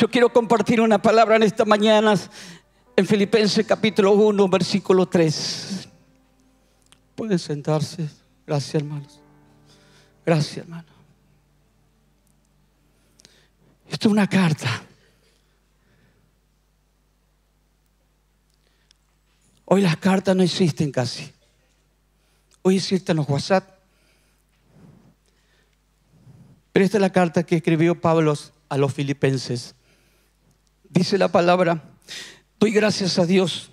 Yo quiero compartir una palabra en esta mañana en Filipenses capítulo 1, versículo 3. Pueden sentarse. Gracias, hermanos. Gracias, hermano. Esto es una carta. Hoy las cartas no existen casi. Hoy existen los WhatsApp. Pero esta es la carta que escribió Pablo a los filipenses. Dice la palabra, doy gracias a Dios,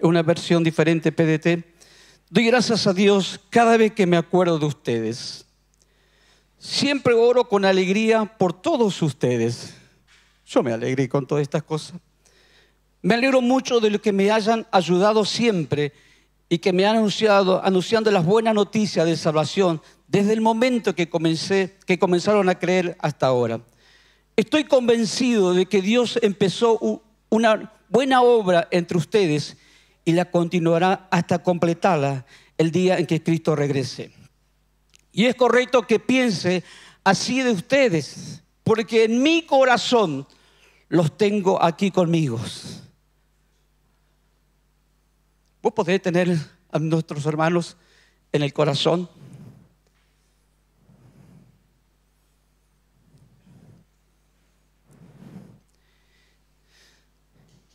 una versión diferente PDT, doy gracias a Dios cada vez que me acuerdo de ustedes. Siempre oro con alegría por todos ustedes. Yo me alegré con todas estas cosas. Me alegro mucho de lo que me hayan ayudado siempre y que me han anunciado, anunciando las buenas noticias de salvación desde el momento que, comencé, que comenzaron a creer hasta ahora. Estoy convencido de que Dios empezó una buena obra entre ustedes y la continuará hasta completarla el día en que Cristo regrese. Y es correcto que piense así de ustedes, porque en mi corazón los tengo aquí conmigo. Vos podés tener a nuestros hermanos en el corazón.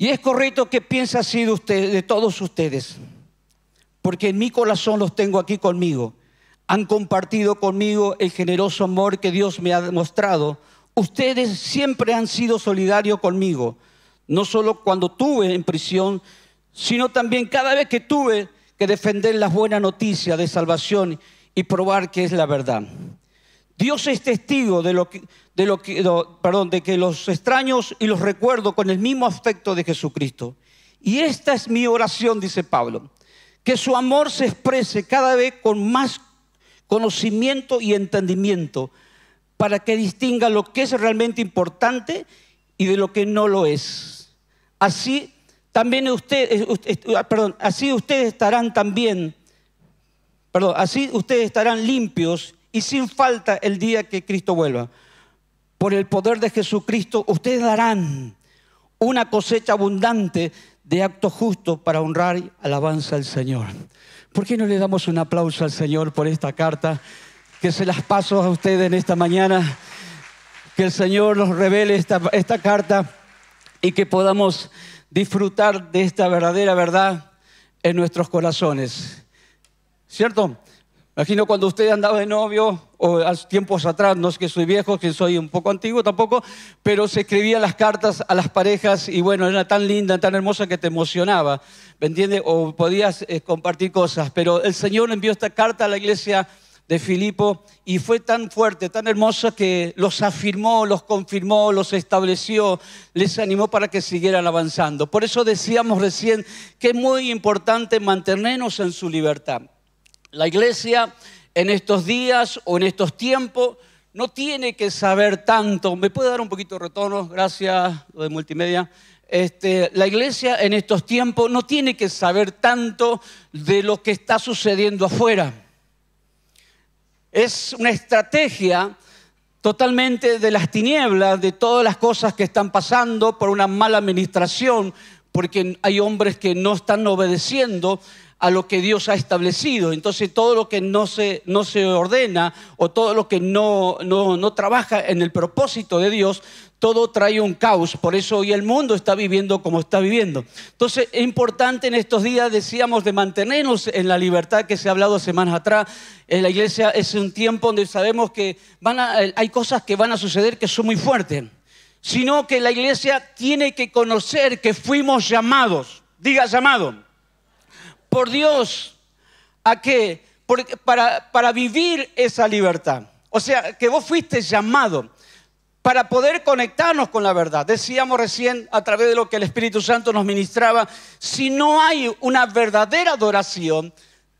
Y es correcto que piensa así de, usted, de todos ustedes, porque en mi corazón los tengo aquí conmigo. Han compartido conmigo el generoso amor que Dios me ha mostrado. Ustedes siempre han sido solidarios conmigo, no solo cuando tuve en prisión, sino también cada vez que tuve que defender las buenas noticias de salvación y probar que es la verdad. Dios es testigo de lo que, de, lo que, perdón, de que los extraños y los recuerdo con el mismo afecto de Jesucristo. Y esta es mi oración, dice Pablo, que su amor se exprese cada vez con más conocimiento y entendimiento para que distinga lo que es realmente importante y de lo que no lo es. Así también eh, eh, ah, perdón, así ustedes estarán también, perdón, así ustedes estarán limpios y sin falta el día que Cristo vuelva por el poder de Jesucristo, ustedes darán una cosecha abundante de actos justos para honrar y alabanza al Señor. ¿Por qué no le damos un aplauso al Señor por esta carta que se las paso a ustedes en esta mañana? Que el Señor nos revele esta, esta carta y que podamos disfrutar de esta verdadera verdad en nuestros corazones. ¿Cierto? Imagino cuando usted andaba de novio, o tiempos atrás, no es que soy viejo, que soy un poco antiguo tampoco, pero se escribían las cartas a las parejas y bueno, era tan linda, tan hermosa que te emocionaba, ¿me entiendes? O podías eh, compartir cosas, pero el Señor envió esta carta a la iglesia de Filipo y fue tan fuerte, tan hermosa que los afirmó, los confirmó, los estableció, les animó para que siguieran avanzando. Por eso decíamos recién que es muy importante mantenernos en su libertad. La iglesia en estos días o en estos tiempos no tiene que saber tanto. ¿Me puede dar un poquito de retorno? Gracias, lo de multimedia. Este, la iglesia en estos tiempos no tiene que saber tanto de lo que está sucediendo afuera. Es una estrategia totalmente de las tinieblas, de todas las cosas que están pasando por una mala administración, porque hay hombres que no están obedeciendo a lo que Dios ha establecido. Entonces todo lo que no se, no se ordena o todo lo que no, no, trabaja en el propósito de Dios, todo trae un caos. Por eso hoy el mundo está viviendo como está viviendo. Entonces es importante en estos días, decíamos, de mantenernos en la libertad que se ha hablado semanas atrás. la iglesia es un tiempo donde sabemos que van eh, hay cosas que van a suceder que son muy fuertes sino que la iglesia tiene que conocer que fuimos llamados. Diga llamado por Dios a qué? para, para vivir esa libertad. O sea, que vos fuiste llamado para poder conectarnos con la verdad. Decíamos recién a través de lo que el Espíritu Santo nos ministraba, si no hay una verdadera adoración,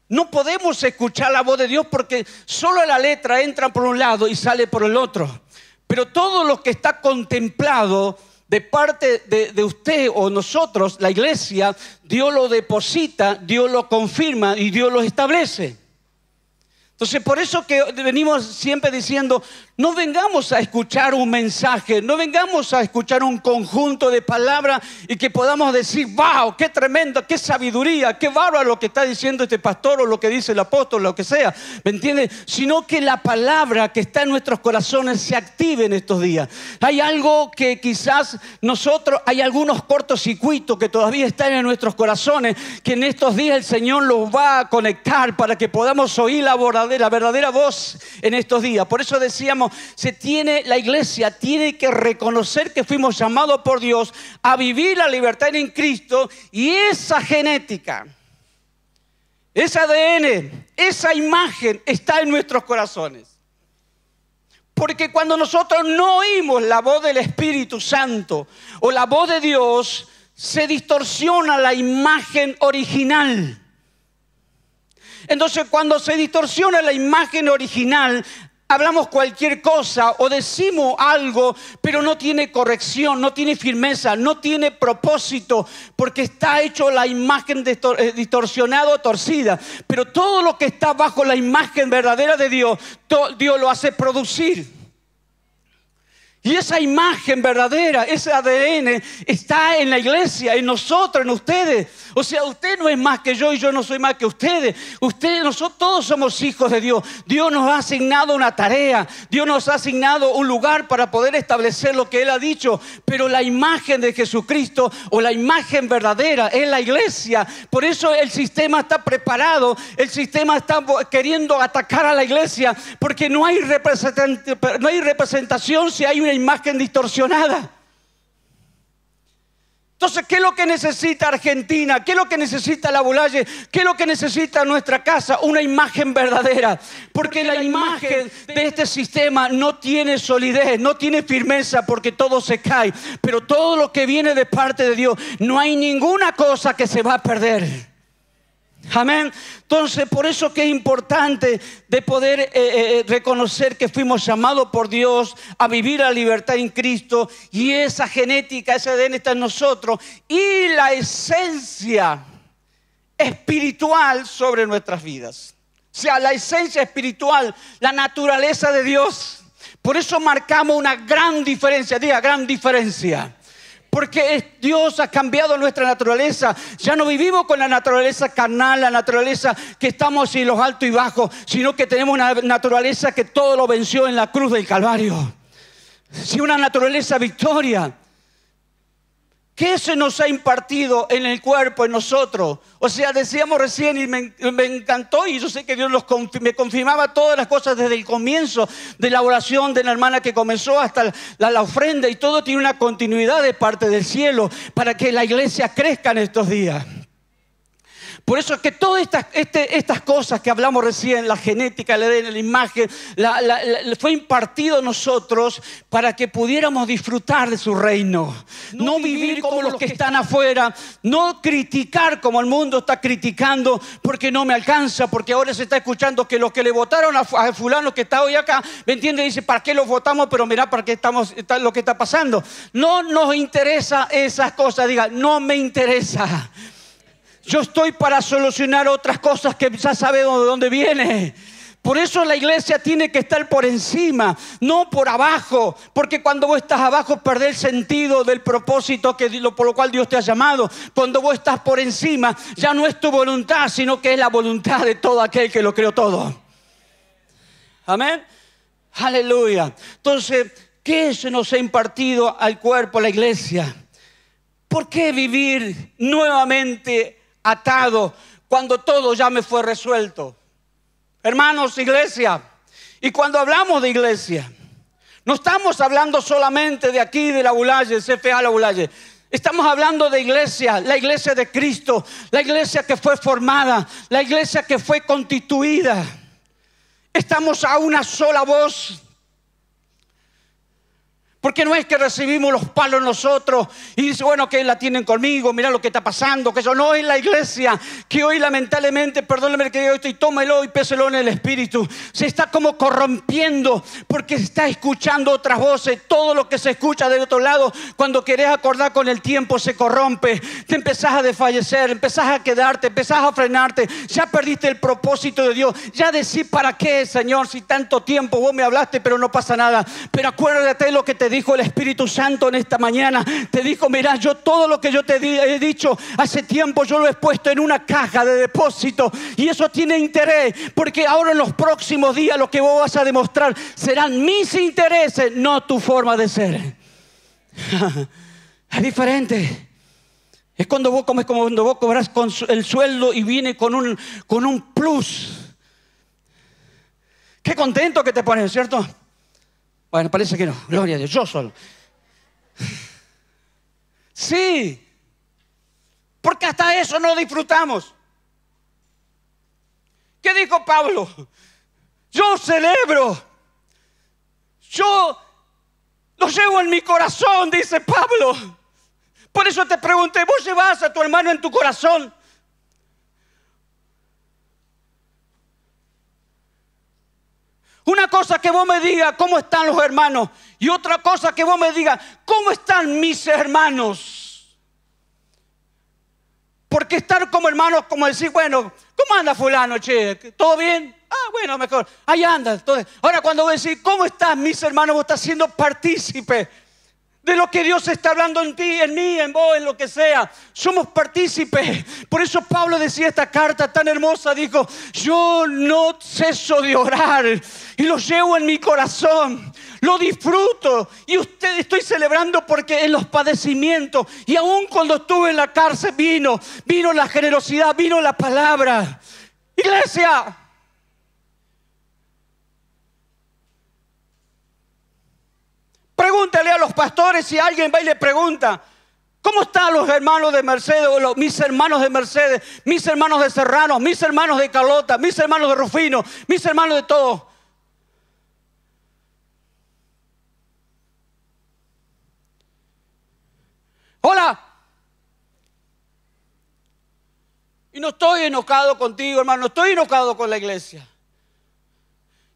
no podemos escuchar la voz de Dios porque solo la letra entra por un lado y sale por el otro. Pero todo lo que está contemplado de parte de, usted o nosotros, la iglesia, Dios lo deposita, Dios lo confirma y Dios lo establece. Entonces, por eso que venimos siempre diciendo, no vengamos a escuchar un mensaje, no vengamos a escuchar un conjunto de palabras y que podamos decir, wow, qué tremendo, qué sabiduría, qué bárbaro lo que está diciendo este pastor o lo que dice el apóstol, lo que sea, ¿me entiendes? Sino que la palabra que está en nuestros corazones se active en estos días. Hay algo que quizás nosotros, hay algunos cortocircuitos que todavía están en nuestros corazones, que en estos días el Señor los va a conectar para que podamos oír la verdadera, verdadera voz en estos días. Por eso decíamos, se tiene, la iglesia tiene que reconocer que fuimos llamados por Dios a vivir la libertad en Cristo y esa genética, ese ADN, esa imagen está en nuestros corazones. Porque cuando nosotros no oímos la voz del Espíritu Santo o la voz de Dios, se distorsiona la imagen original. Entonces cuando se distorsiona la imagen original, hablamos cualquier cosa o decimos algo, pero no tiene corrección, no tiene firmeza, no tiene propósito, porque está hecho la imagen eh, distorsionada o torcida. Pero todo lo que está bajo la imagen verdadera de Dios, Dios lo hace producir. Y esa imagen verdadera, ese ADN, está en la iglesia, en nosotros, en ustedes. O sea, usted no es más que yo y yo no soy más que ustedes. Ustedes, nosotros todos somos hijos de Dios. Dios nos ha asignado una tarea. Dios nos ha asignado un lugar para poder establecer lo que Él ha dicho. Pero la imagen de Jesucristo o la imagen verdadera es la iglesia. Por eso el sistema está preparado. El sistema está queriendo atacar a la iglesia porque no hay, representación, no hay representación si hay una imagen distorsionada. Entonces, ¿qué es lo que necesita Argentina? ¿Qué es lo que necesita la Bulaye? ¿Qué es lo que necesita nuestra casa? Una imagen verdadera. Porque, la, imagen de este sistema no tiene solidez, no tiene firmeza porque todo se cae. Pero todo lo que viene de parte de Dios, no hay ninguna cosa que se va a perder. Amén. Entonces, por eso que es importante de poder eh, eh, eh, reconocer que fuimos llamados por Dios a vivir la libertad en Cristo y esa genética, ese ADN está en nosotros y la esencia espiritual sobre nuestras vidas. O sea, la esencia espiritual, la naturaleza de Dios. Por eso marcamos una gran diferencia, diga, gran diferencia porque Dios ha cambiado nuestra naturaleza. Ya no vivimos con la naturaleza carnal, la naturaleza que estamos en los altos y bajos, sino que tenemos una naturaleza que todo lo venció en la cruz del Calvario. Si una naturaleza victoria. ¿Qué se nos ha impartido en el cuerpo, en nosotros? O sea, decíamos recién y me, encantó y yo sé que Dios me confirmaba todas las cosas desde el comienzo de la oración de la hermana que comenzó hasta la, la, ofrenda y todo tiene una continuidad de parte del cielo para que la iglesia crezca en estos días. Por eso es que todas este, estas, cosas que hablamos recién, la genética, la ADN, la imagen, fue impartido a nosotros para que pudiéramos disfrutar de su reino. No, vivir, como, los que, están afuera, no criticar como el mundo está criticando porque no me alcanza, porque ahora se está escuchando que los que le votaron a, fulano que está hoy acá, ¿me entiende? Dice, ¿para qué los votamos? Pero mirá, ¿para qué estamos, lo que está pasando? No nos interesa esas cosas, diga, no me interesa. Yo estoy para solucionar otras cosas que ya sabes de dónde viene. Por eso la iglesia tiene que estar por encima, no por abajo, porque cuando vos estás abajo perdés el sentido del propósito que, por lo cual Dios te ha llamado. Cuando vos estás por encima, ya no es tu voluntad, sino que es la voluntad de todo aquel que lo creó todo. Amén. Aleluya. Entonces, ¿qué se nos ha impartido al cuerpo, a la iglesia? ¿Por qué vivir nuevamente atado cuando todo ya me fue resuelto. Hermanos, iglesia, y cuando hablamos de iglesia, no estamos hablando solamente de aquí, de la Ulaye, CFA la Estamos hablando de iglesia, la iglesia de Cristo, la iglesia que fue formada, la iglesia que fue constituida. Estamos a una sola voz, porque no es que recibimos los palos nosotros y dice, bueno, que la tienen conmigo, mira lo que está pasando, que eso no en la iglesia, que hoy lamentablemente, perdóneme que digo esto y tómelo y péselo en el espíritu. Se está como corrompiendo porque se está escuchando otras voces. Todo lo que se escucha del otro lado, cuando querés acordar con el tiempo, se corrompe. Te empezás a desfallecer, empezás a quedarte, empezás a frenarte. Ya perdiste el propósito de Dios. Ya decís, ¿para qué, Señor? Si tanto tiempo vos me hablaste, pero no pasa nada. Pero acuérdate de lo que te dijo el Espíritu Santo en esta mañana. Te dijo, mira yo todo lo que yo te he dicho hace tiempo, yo lo he puesto en una caja de depósito. Y eso tiene interés, porque ahora en los próximos días lo que vos vas a demostrar serán mis intereses, no tu forma de ser. es diferente. Es cuando vos comes como cuando vos cobras con el sueldo y viene con un, con un plus. Qué contento que te pones, ¿cierto? Bueno, parece que no. Gloria a Dios, yo solo. Sí. Porque hasta eso no disfrutamos. ¿Qué dijo Pablo? Yo celebro. Yo lo llevo en mi corazón, dice Pablo. Por eso te pregunté, ¿vos llevas a tu hermano en tu corazón? Una cosa que vos me digas cómo están los hermanos y otra cosa que vos me digas cómo están mis hermanos. Porque estar como hermanos, como decir, bueno, ¿cómo anda fulano, che? ¿Todo bien? Ah, bueno, mejor. Ahí anda. Entonces, ahora cuando vos decís, ¿cómo están mis hermanos? Vos estás siendo partícipe de lo que Dios está hablando en ti, en mí, en vos, en lo que sea. Somos partícipes. Por eso Pablo decía esta carta tan hermosa, dijo, yo no ceso de orar y lo llevo en mi corazón, lo disfruto y usted estoy celebrando porque en los padecimientos y aún cuando estuve en la cárcel vino, vino la generosidad, vino la palabra. Iglesia, Pregúntale a los pastores si alguien va y le pregunta, ¿Cómo están los hermanos de Mercedes, mis hermanos de Mercedes, mis hermanos de Serrano, mis hermanos de Calota, mis hermanos de Rufino, mis hermanos de todos? Hola. Y no estoy enojado contigo, hermano, no estoy enojado con la iglesia.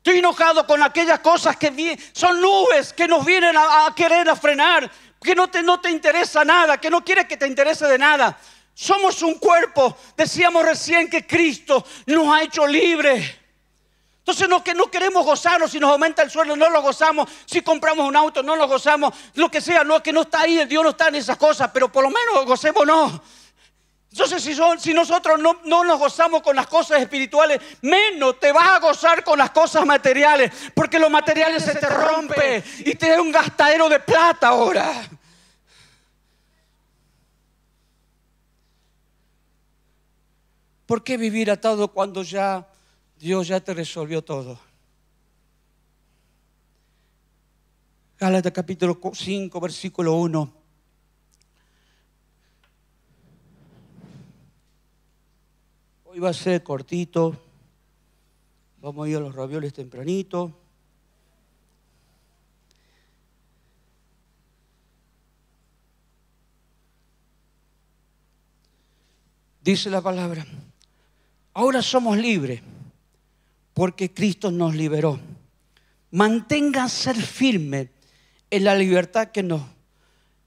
Estoy enojado con aquellas cosas que son nubes que nos vienen a, querer a frenar, que no te, no te interesa nada, que no quiere que te interese de nada. Somos un cuerpo. Decíamos recién que Cristo nos ha hecho libres. Entonces no, que no queremos gozarnos, si nos aumenta el suelo, no lo gozamos, si compramos un auto no lo gozamos, lo que sea, no, que no está ahí, el Dios no está en esas cosas, pero por lo menos no. Entonces, si, nosotros no, nos gozamos con las cosas espirituales, menos te vas a gozar con las cosas materiales, porque los materiales se, te rompe, y te da un gastadero de plata ahora. ¿Por qué vivir atado cuando ya Dios ya te resolvió todo? Gálatas capítulo 5, versículo 1. Iba a ser cortito. Vamos a ir a los rabioles tempranito. Dice la palabra, ahora somos libres porque Cristo nos liberó. Mantenga ser firme en la libertad que nos...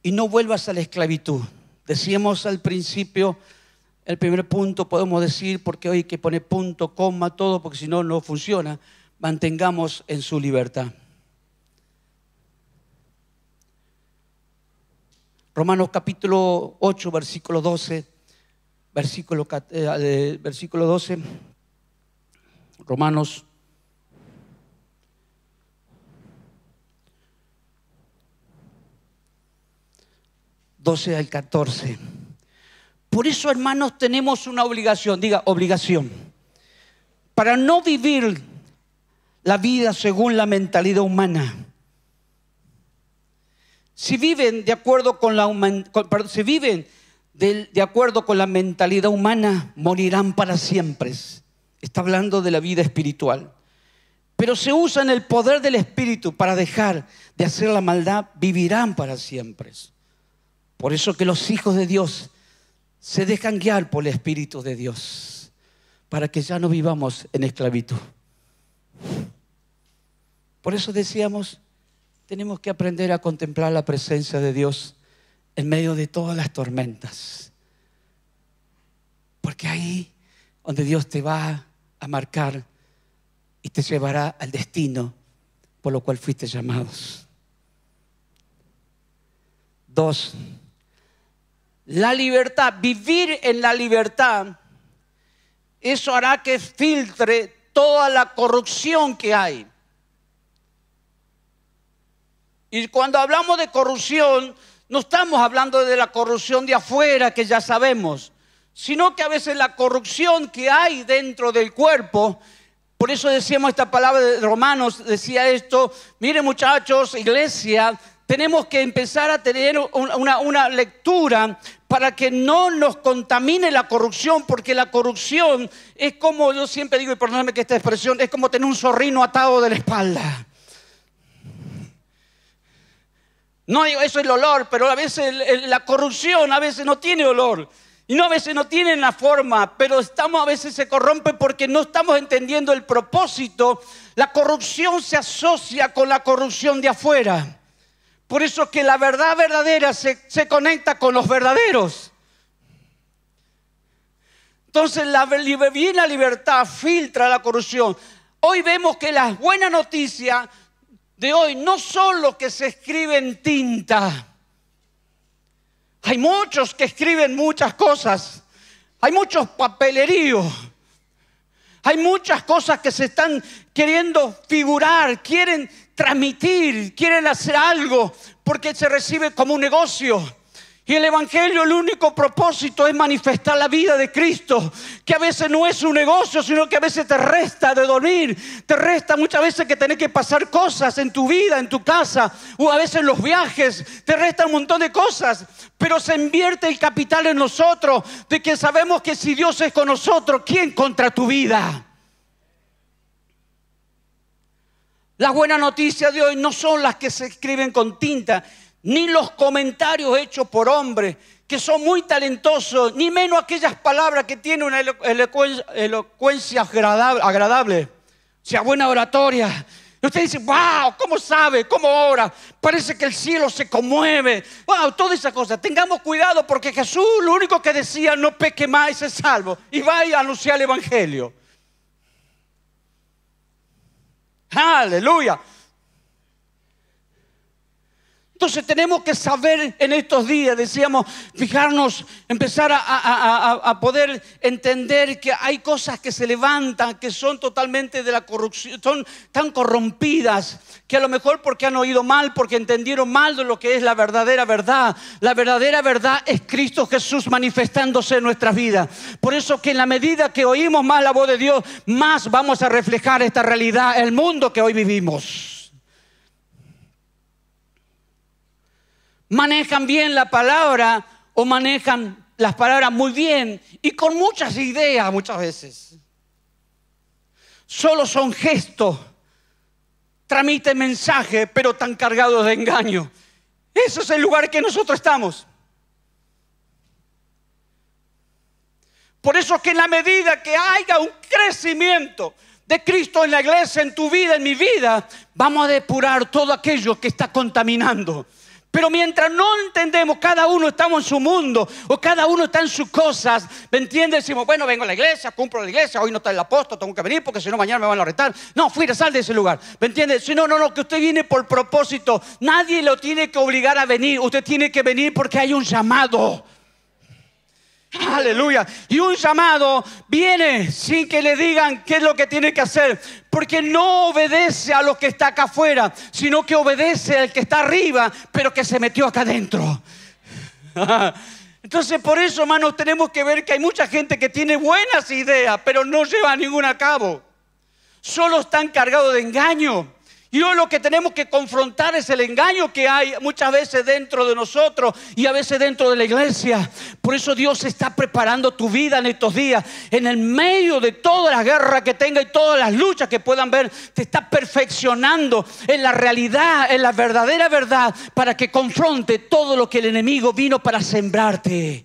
Y no vuelvas a la esclavitud. Decíamos al principio el primer punto podemos decir, porque hoy hay que poner punto, coma, todo, porque si no, no funciona. Mantengamos en su libertad. Romanos capítulo 8, versículo 12, versículo, eh, eh, versículo 12, Romanos 12 al 14. Por eso, hermanos, tenemos una obligación, diga obligación, para no vivir la vida según la mentalidad humana. Si viven de acuerdo con la si viven acuerdo con la mentalidad humana, morirán para siempre. Está hablando de la vida espiritual. Pero se usan el poder del Espíritu para dejar de hacer la maldad, vivirán para siempre. Por eso que los hijos de Dios se dejan guiar por el Espíritu de Dios para que ya no vivamos en esclavitud. Por eso decíamos, tenemos que aprender a contemplar la presencia de Dios en medio de todas las tormentas. Porque ahí donde Dios te va a marcar y te llevará al destino por lo cual fuiste llamados. Dos, la libertad, vivir en la libertad, eso hará que filtre toda la corrupción que hay. Y cuando hablamos de corrupción, no estamos hablando de la corrupción de afuera que ya sabemos, sino que a veces la corrupción que hay dentro del cuerpo, por eso decíamos esta palabra de Romanos, decía esto, miren muchachos, iglesia, tenemos que empezar a tener una, una, lectura para que no nos contamine la corrupción, porque la corrupción es como, yo siempre digo, y perdóname que esta expresión, es como tener un zorrino atado de la espalda. No digo, eso es el olor, pero a veces la corrupción a veces no tiene olor. Y no a veces no tiene la forma, pero estamos a veces se corrompe porque no estamos entendiendo el propósito. La corrupción se asocia con la corrupción de afuera. Por eso que la verdad verdadera se, conecta con los verdaderos. Entonces la, bien la libertad filtra la corrupción. Hoy vemos que las buenas noticias de hoy no son los que se escriben en tinta. Hay muchos que escriben muchas cosas. Hay muchos papeleríos. Hay muchas cosas que se están queriendo figurar, quieren transmitir, quieren hacer algo porque se recibe como un negocio. Y el Evangelio, el único propósito es manifestar la vida de Cristo, que a veces no es un negocio, sino que a veces te resta de dormir, te resta muchas veces que tenés que pasar cosas en tu vida, en tu casa, o a veces en los viajes, te resta un montón de cosas, pero se invierte el capital en nosotros, de que sabemos que si Dios es con nosotros, ¿quién contra tu vida? Las buenas noticias de hoy no son las que se escriben con tinta, ni los comentarios hechos por hombres que son muy talentosos, ni menos aquellas palabras que tienen una elocuencia, agradable, sea, buena oratoria. Y usted dice, wow, ¿cómo sabe? ¿Cómo ora? Parece que el cielo se conmueve. Wow, todas esas cosas. Tengamos cuidado porque Jesús lo único que decía, no peque más, es salvo. Y vaya a anunciar el Evangelio. Hallelujah Entonces tenemos que saber en estos días, decíamos, fijarnos, empezar a, poder entender que hay cosas que se levantan, que son totalmente de la corrupción, son tan corrompidas, que a lo mejor porque han oído mal, porque entendieron mal de lo que es la verdadera verdad. La verdadera verdad es Cristo Jesús manifestándose en nuestras vidas. Por eso que en la medida que oímos más la voz de Dios, más vamos a reflejar esta realidad, el mundo que hoy vivimos. manejan bien la palabra o manejan las palabras muy bien y con muchas ideas muchas veces. Solo son gestos, tramite mensaje, pero tan cargados de engaño. Ese es el lugar que nosotros estamos. Por eso es que en la medida que haya un crecimiento de Cristo en la iglesia, en tu vida, en mi vida, vamos a depurar todo aquello que está contaminando pero mientras no entendemos, cada uno estamos en su mundo o cada uno está en sus cosas, ¿me entiendes? Decimos, bueno, vengo a la iglesia, cumplo la iglesia, hoy no está el apóstol, tengo que venir porque si no mañana me van a retar. No, a sal de ese lugar, ¿me entiendes? Si no, no, no, que usted viene por propósito, nadie lo tiene que obligar a venir, usted tiene que venir porque hay un llamado. Aleluya. Y un llamado viene sin que le digan qué es lo que tiene que hacer porque no obedece a lo que está acá afuera, sino que obedece al que está arriba, pero que se metió acá adentro. Entonces por eso, hermanos, tenemos que ver que hay mucha gente que tiene buenas ideas, pero no lleva ninguna a cabo. Solo están cargados de engaño. Y hoy lo que tenemos que confrontar es el engaño que hay muchas veces dentro de nosotros y a veces dentro de la iglesia. Por eso Dios está preparando tu vida en estos días. En el medio de todas las guerras que tenga y todas las luchas que puedan ver, te está perfeccionando en la realidad, en la verdadera verdad, para que confronte todo lo que el enemigo vino para sembrarte.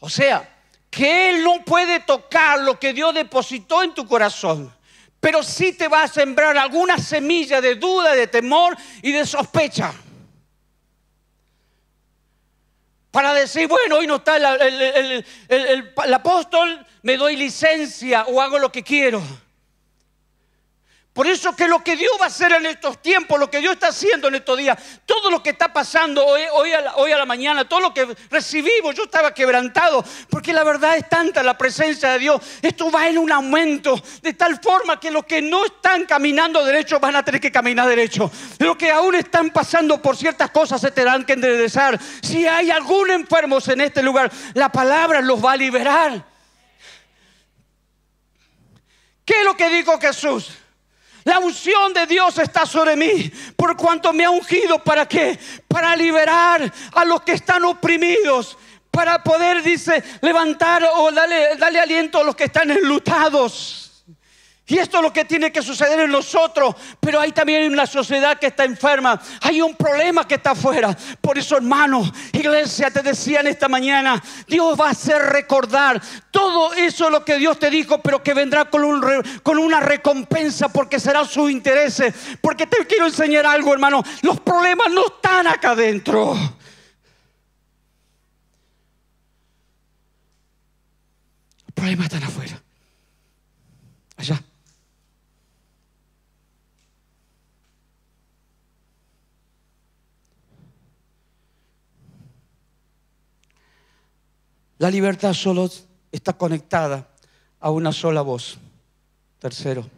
O sea, que Él no puede tocar lo que Dios depositó en tu corazón, pero sí te va a sembrar alguna semilla de duda, de temor y de sospecha. Para decir, bueno, hoy no está el, el apóstol, me doy licencia o hago lo que quiero. Por eso que lo que Dios va a hacer en estos tiempos, lo que Dios está haciendo en estos días, todo lo que está pasando hoy, hoy, a, la, a la mañana, todo lo que recibimos, yo estaba quebrantado, porque la verdad es tanta la presencia de Dios. Esto va en un aumento, de tal forma que los que no están caminando derecho van a tener que caminar derecho. Los que aún están pasando por ciertas cosas se tendrán que enderezar. Si hay algún enfermo en este lugar, la palabra los va a liberar. ¿Qué es lo que dijo Jesús? La unción de Dios está sobre mí por cuanto me ha ungido. ¿Para qué? Para liberar a los que están oprimidos. Para poder, dice, levantar o darle, darle aliento a los que están enlutados. Y esto es lo que tiene que suceder en nosotros. Pero hay también en la sociedad que está enferma. Hay un problema que está afuera. Por eso, hermano, iglesia, te decía en esta mañana, Dios va a hacer recordar todo eso lo que Dios te dijo, pero que vendrá con, con una recompensa porque será su interés. Porque te quiero enseñar algo, hermano. Los problemas no están acá adentro. Los problemas están afuera. Allá. La libertad solo está conectada a una sola voz. Tercero.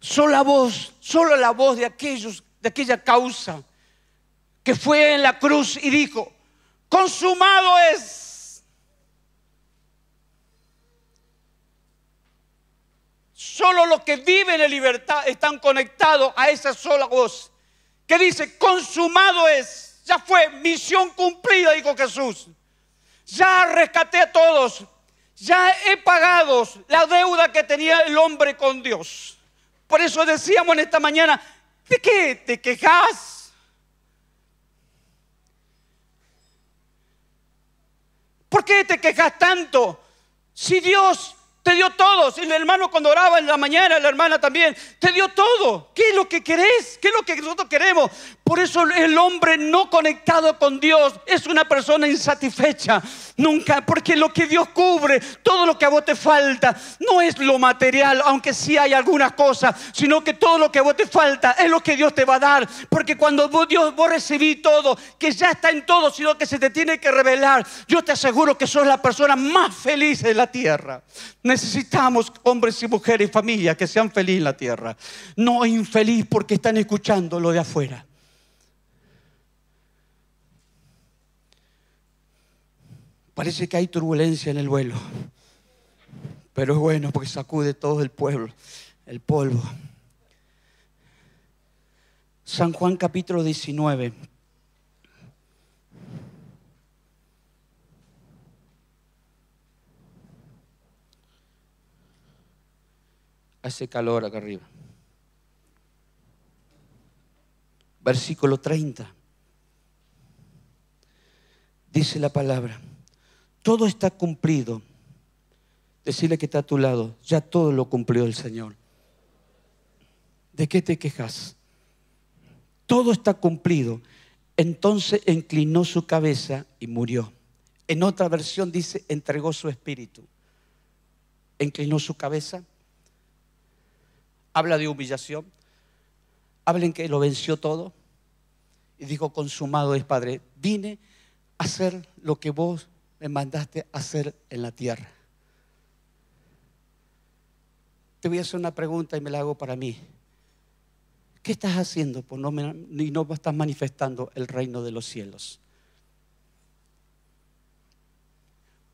Sola voz, solo la voz de aquellos, de aquella causa que fue en la cruz y dijo, consumado es. Solo los que viven en libertad están conectados a esa sola voz que dice, consumado es. Ya fue misión cumplida, dijo Jesús. Ya rescaté a todos. Ya he pagado la deuda que tenía el hombre con Dios. Por eso decíamos en esta mañana, ¿de qué te quejas? ¿Por qué te quejas tanto? Si Dios te dio todo, si el hermano cuando oraba en la mañana, la hermana también, te dio todo. ¿Qué es lo que querés? ¿Qué es lo que nosotros queremos? Por eso el hombre no conectado con Dios es una persona insatisfecha. Nunca, porque lo que Dios cubre, todo lo que a vos te falta, no es lo material, aunque sí hay algunas cosas, sino que todo lo que a vos te falta es lo que Dios te va a dar. Porque cuando vos, Dios, vos recibís todo, que ya está en todo, sino que se te tiene que revelar, yo te aseguro que sos la persona más feliz de la tierra. Necesitamos hombres y mujeres y familias que sean felices en la tierra. No infeliz porque están escuchando lo de afuera. Parece que hay turbulencia en el vuelo. Pero es bueno porque sacude todo el pueblo, el polvo. San Juan capítulo 19. Hace calor acá arriba. Versículo 30. Dice la palabra todo está cumplido. Decirle que está a tu lado, ya todo lo cumplió el Señor. ¿De qué te quejas? Todo está cumplido. Entonces inclinó su cabeza y murió. En otra versión dice, entregó su espíritu. Inclinó su cabeza. Habla de humillación. Habla en que lo venció todo. Y dijo, consumado es Padre. Vine a hacer lo que vos me mandaste a hacer en la tierra? Te voy a hacer una pregunta y me la hago para mí. ¿Qué estás haciendo por no, y no estás manifestando el reino de los cielos?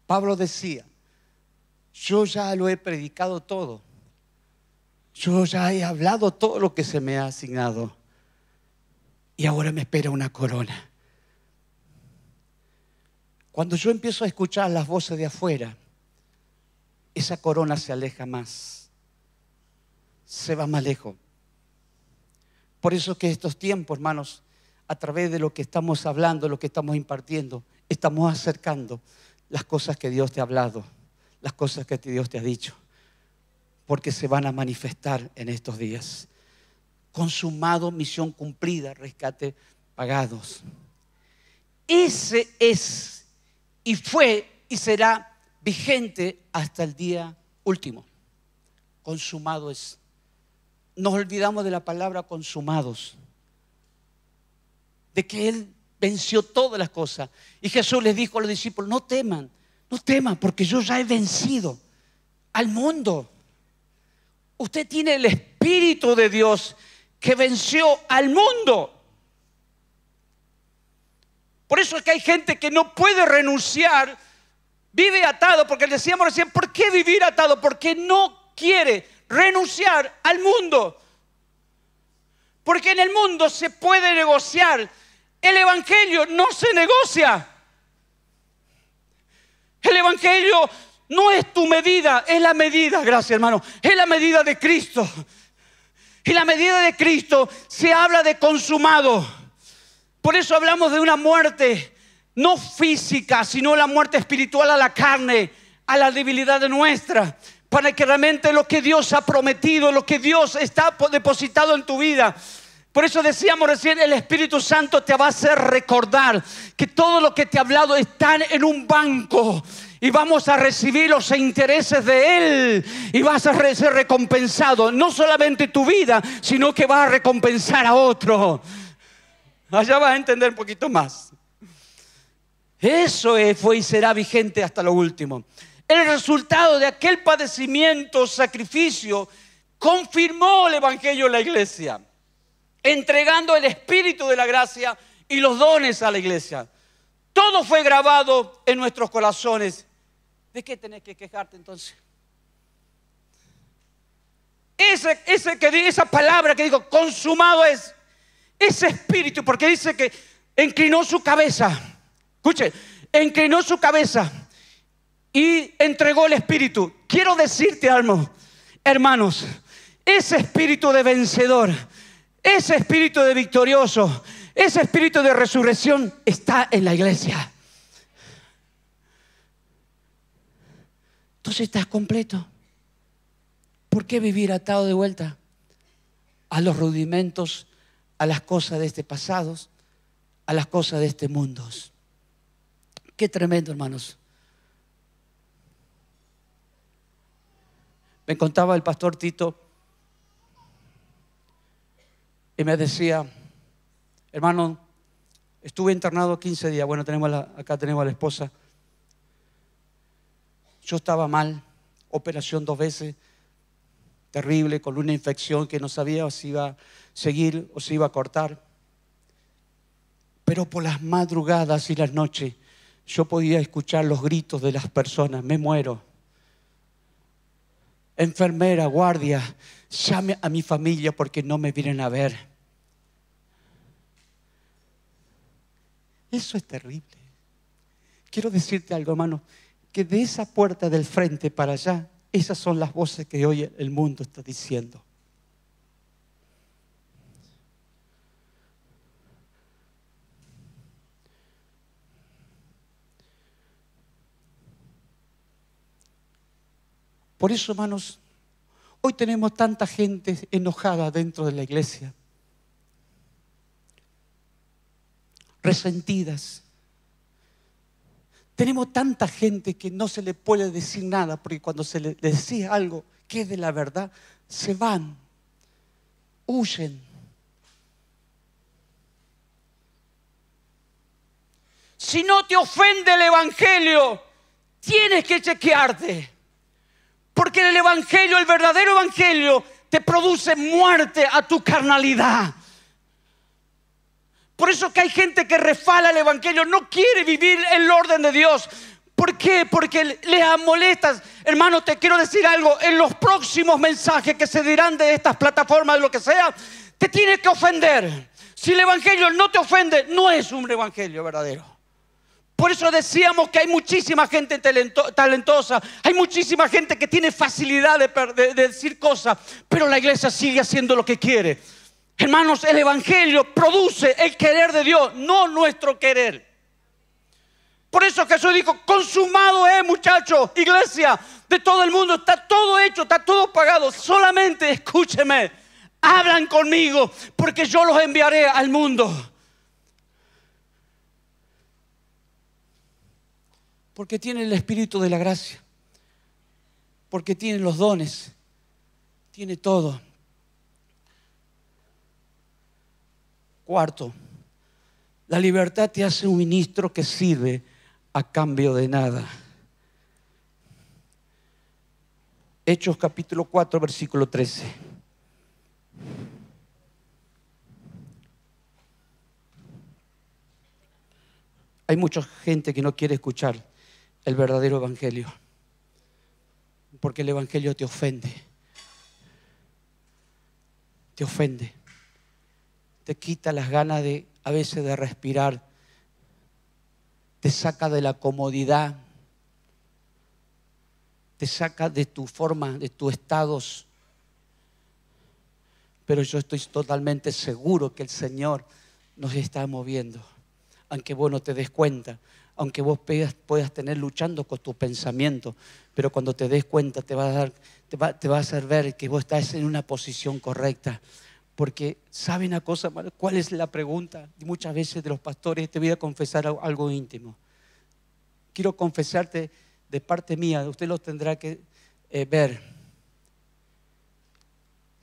Pablo decía, yo ya lo he predicado todo, yo ya he hablado todo lo que se me ha asignado y ahora me espera una corona. Cuando yo empiezo a escuchar las voces de afuera, esa corona se aleja más, se va más lejos. Por eso que estos tiempos, hermanos, a través de lo que estamos hablando, lo que estamos impartiendo, estamos acercando las cosas que Dios te ha hablado, las cosas que Dios te ha dicho, porque se van a manifestar en estos días. Consumado, misión cumplida, rescate pagados. Ese es y fue y será vigente hasta el día último. Consumado es. Nos olvidamos de la palabra consumados, de que Él venció todas las cosas. Y Jesús les dijo a los discípulos, no teman, no teman, porque yo ya he vencido al mundo. Usted tiene el Espíritu de Dios que venció al mundo. Por eso es que hay gente que no puede renunciar, vive atado, porque decíamos recién, ¿por qué vivir atado? Porque no quiere renunciar al mundo. Porque en el mundo se puede negociar. El Evangelio no se negocia. El Evangelio no es tu medida, es la medida, gracias hermano, es la medida de Cristo. Y la medida de Cristo se habla de consumado. Por eso hablamos de una muerte no física, sino la muerte espiritual a la carne, a la debilidad de nuestra, para que realmente lo que Dios ha prometido, lo que Dios está depositado en tu vida, por eso decíamos recién, el Espíritu Santo te va a hacer recordar que todo lo que te ha hablado está en un banco y vamos a recibir los intereses de Él y vas a ser recompensado, no solamente tu vida, sino que vas a recompensar a otro. Allá vas a entender un poquito más. Eso fue y será vigente hasta lo último. El resultado de aquel padecimiento, sacrificio, confirmó el Evangelio en la iglesia, entregando el espíritu de la gracia y los dones a la iglesia. Todo fue grabado en nuestros corazones. ¿De qué tenés que quejarte entonces? Ese, ese, esa palabra que dijo, consumado es, ese espíritu, porque dice que inclinó su cabeza, escuche, inclinó su cabeza y entregó el espíritu. Quiero decirte, hermanos, ese espíritu de vencedor, ese espíritu de victorioso, ese espíritu de resurrección está en la iglesia. Entonces estás completo. ¿Por qué vivir atado de vuelta a los rudimentos a las cosas de este pasado, a las cosas de este mundo. Qué tremendo, hermanos. Me contaba el pastor Tito y me decía, hermano, estuve internado 15 días, bueno, tenemos acá tenemos a la esposa, yo estaba mal, operación dos veces, terrible, con una infección que no sabía si iba seguir o se iba a cortar. Pero por las madrugadas y las noches yo podía escuchar los gritos de las personas, me muero. Enfermera, guardia, llame a mi familia porque no me vienen a ver. Eso es terrible. Quiero decirte algo, hermano, que de esa puerta del frente para allá, esas son las voces que hoy el mundo está diciendo. Por eso, hermanos, hoy tenemos tanta gente enojada dentro de la iglesia, resentidas. Tenemos tanta gente que no se le puede decir nada, porque cuando se le decía algo que es de la verdad, se van, huyen. Si no te ofende el Evangelio, tienes que chequearte. Porque el Evangelio, el verdadero Evangelio, te produce muerte a tu carnalidad. Por eso que hay gente que refala el Evangelio, no quiere vivir el orden de Dios. ¿Por qué? Porque le molestas. Hermano, te quiero decir algo. En los próximos mensajes que se dirán de estas plataformas, lo que sea, te tiene que ofender. Si el Evangelio no te ofende, no es un Evangelio verdadero. Por eso decíamos que hay muchísima gente talentosa, hay muchísima gente que tiene facilidad de, de decir cosas, pero la iglesia sigue haciendo lo que quiere. Hermanos, el Evangelio produce el querer de Dios, no nuestro querer. Por eso Jesús dijo, consumado es muchachos, iglesia, de todo el mundo, está todo hecho, está todo pagado. Solamente escúcheme, hablan conmigo, porque yo los enviaré al mundo. Porque tiene el Espíritu de la gracia. Porque tiene los dones. Tiene todo. Cuarto, la libertad te hace un ministro que sirve a cambio de nada. Hechos capítulo 4, versículo 13. Hay mucha gente que no quiere escuchar el verdadero evangelio. Porque el evangelio te ofende. Te ofende. Te quita las ganas de a veces de respirar. Te saca de la comodidad. Te saca de tu forma, de tus estados. Pero yo estoy totalmente seguro que el Señor nos está moviendo, aunque bueno te des cuenta aunque vos puedas tener luchando con tus pensamientos, pero cuando te des cuenta te va, a dar, te, va, a hacer ver que vos estás en una posición correcta. Porque, ¿sabe una cosa, ¿Cuál es la pregunta? Muchas veces de los pastores te voy a confesar algo íntimo. Quiero confesarte de parte mía, usted lo tendrá que eh, ver.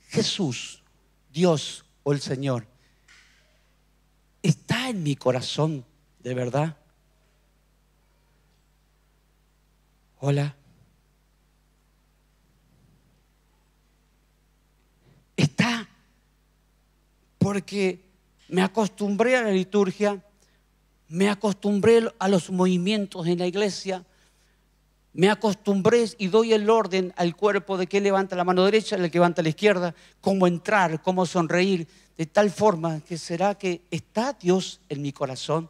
Jesús, Dios o el Señor, está en mi corazón, de verdad. Hola. Está porque me acostumbré a la liturgia, me acostumbré a los movimientos en la iglesia, me acostumbré y doy el orden al cuerpo de que levanta la mano derecha, el que levanta la izquierda, cómo entrar, cómo sonreír, de tal forma que será que está Dios en mi corazón.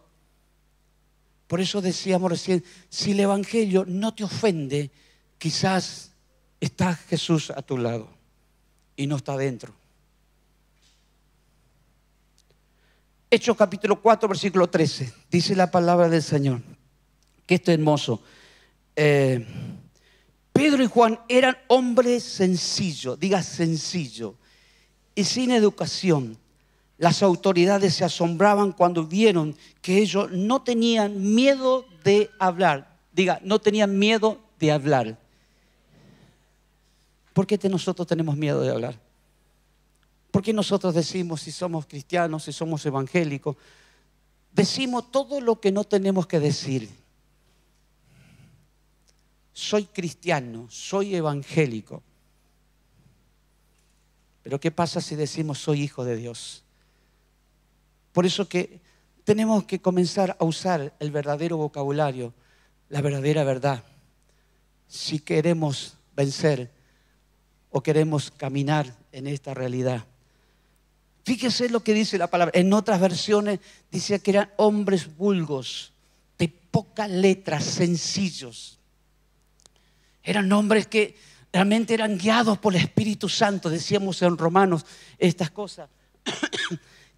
Por eso decíamos recién, si el Evangelio no te ofende, quizás está Jesús a tu lado y no está dentro. Hechos capítulo 4, versículo 13. Dice la palabra del Señor. Que esto es hermoso. Eh, Pedro y Juan eran hombres sencillos, diga sencillo, y sin educación, las autoridades se asombraban cuando vieron que ellos no tenían miedo de hablar. Diga, no tenían miedo de hablar. ¿Por qué nosotros tenemos miedo de hablar? ¿Por qué nosotros decimos si somos cristianos, si somos evangélicos? Decimos todo lo que no tenemos que decir. Soy cristiano, soy evangélico. Pero ¿qué pasa si decimos soy hijo de Dios? Por eso que tenemos que comenzar a usar el verdadero vocabulario, la verdadera verdad. Si queremos vencer o queremos caminar en esta realidad. Fíjese lo que dice la palabra. En otras versiones decía que eran hombres vulgos, de pocas letras, sencillos. Eran hombres que realmente eran guiados por el Espíritu Santo, decíamos en Romanos estas cosas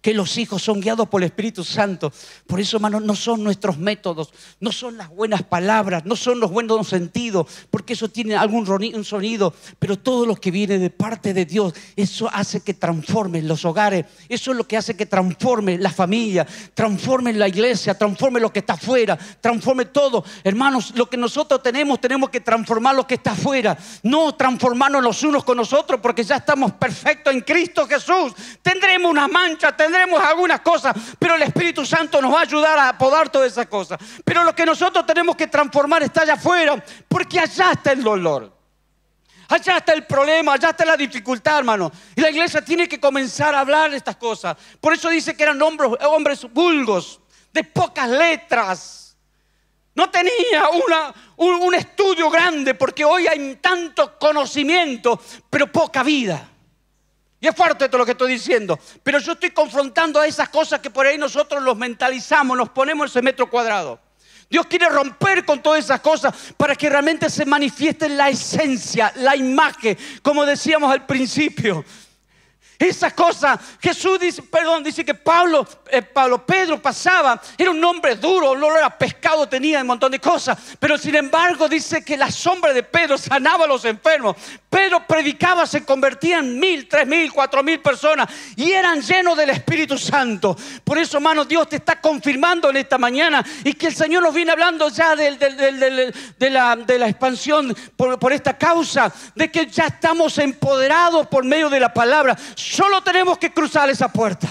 que los hijos son guiados por el Espíritu Santo. Por eso, hermanos, no son nuestros métodos, no son las buenas palabras, no son los buenos sentidos, porque eso tiene algún sonido, pero todo lo que viene de parte de Dios, eso hace que transformen los hogares, eso es lo que hace que transforme la familia, transforme la iglesia, transforme lo que está afuera, transforme todo. Hermanos, lo que nosotros tenemos, tenemos que transformar lo que está afuera, no transformarnos los unos con nosotros, porque ya estamos perfectos en Cristo Jesús. Tendremos una mancha, tendremos tenemos algunas cosas, pero el Espíritu Santo nos va a ayudar a apodar todas esas cosas. Pero lo que nosotros tenemos que transformar está allá afuera, porque allá está el dolor. Allá está el problema, allá está la dificultad, hermano. Y la iglesia tiene que comenzar a hablar de estas cosas. Por eso dice que eran hombres, hombres vulgos, de pocas letras. No tenía un estudio grande, porque hoy hay tanto conocimiento, pero poca vida. Y es fuerte todo lo que estoy diciendo. Pero yo estoy confrontando a esas cosas que por ahí nosotros los mentalizamos, nos ponemos ese metro cuadrado. Dios quiere romper con todas esas cosas para que realmente se manifieste la esencia, la imagen, como decíamos al principio. Esas cosa, Jesús dice, perdón, dice que Pablo, eh, Pablo Pedro pasaba, era un hombre duro, No era pescado tenía, un montón de cosas, pero sin embargo dice que la sombra de Pedro sanaba a los enfermos. Pedro predicaba, se convertían mil, tres mil, cuatro mil personas y eran llenos del Espíritu Santo. Por eso, hermano, Dios te está confirmando en esta mañana y que el Señor nos viene hablando ya del, del, de, la, expansión por, por esta causa, de que ya estamos empoderados por medio de la palabra Solo tenemos que cruzar esa puerta.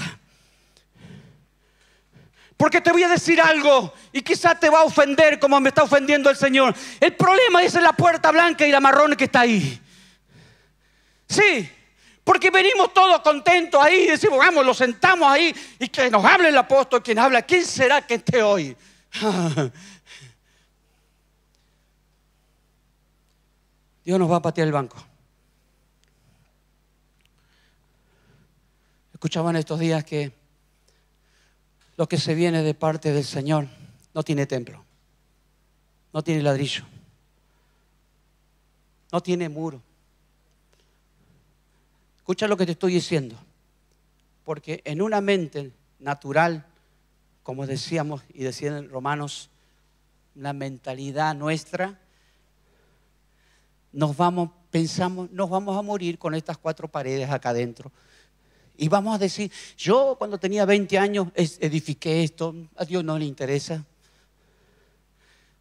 Porque te voy a decir algo y quizá te va a ofender como me está ofendiendo el Señor. El problema es la puerta blanca y la marrón que está ahí. Sí, porque venimos todos contentos ahí y decimos, vamos, lo sentamos ahí y que nos hable el apóstol, quien habla, ¿quién será que esté hoy? Dios nos va a patear el banco. Escuchaban estos días que lo que se viene de parte del Señor no tiene templo, no tiene ladrillo, no tiene muro. Escucha lo que te estoy diciendo, porque en una mente natural, como decíamos y decían romanos, la mentalidad nuestra, nos vamos, pensamos, nos vamos a morir con estas cuatro paredes acá adentro y vamos a decir, yo cuando tenía 20 años edifiqué esto, a Dios no le interesa.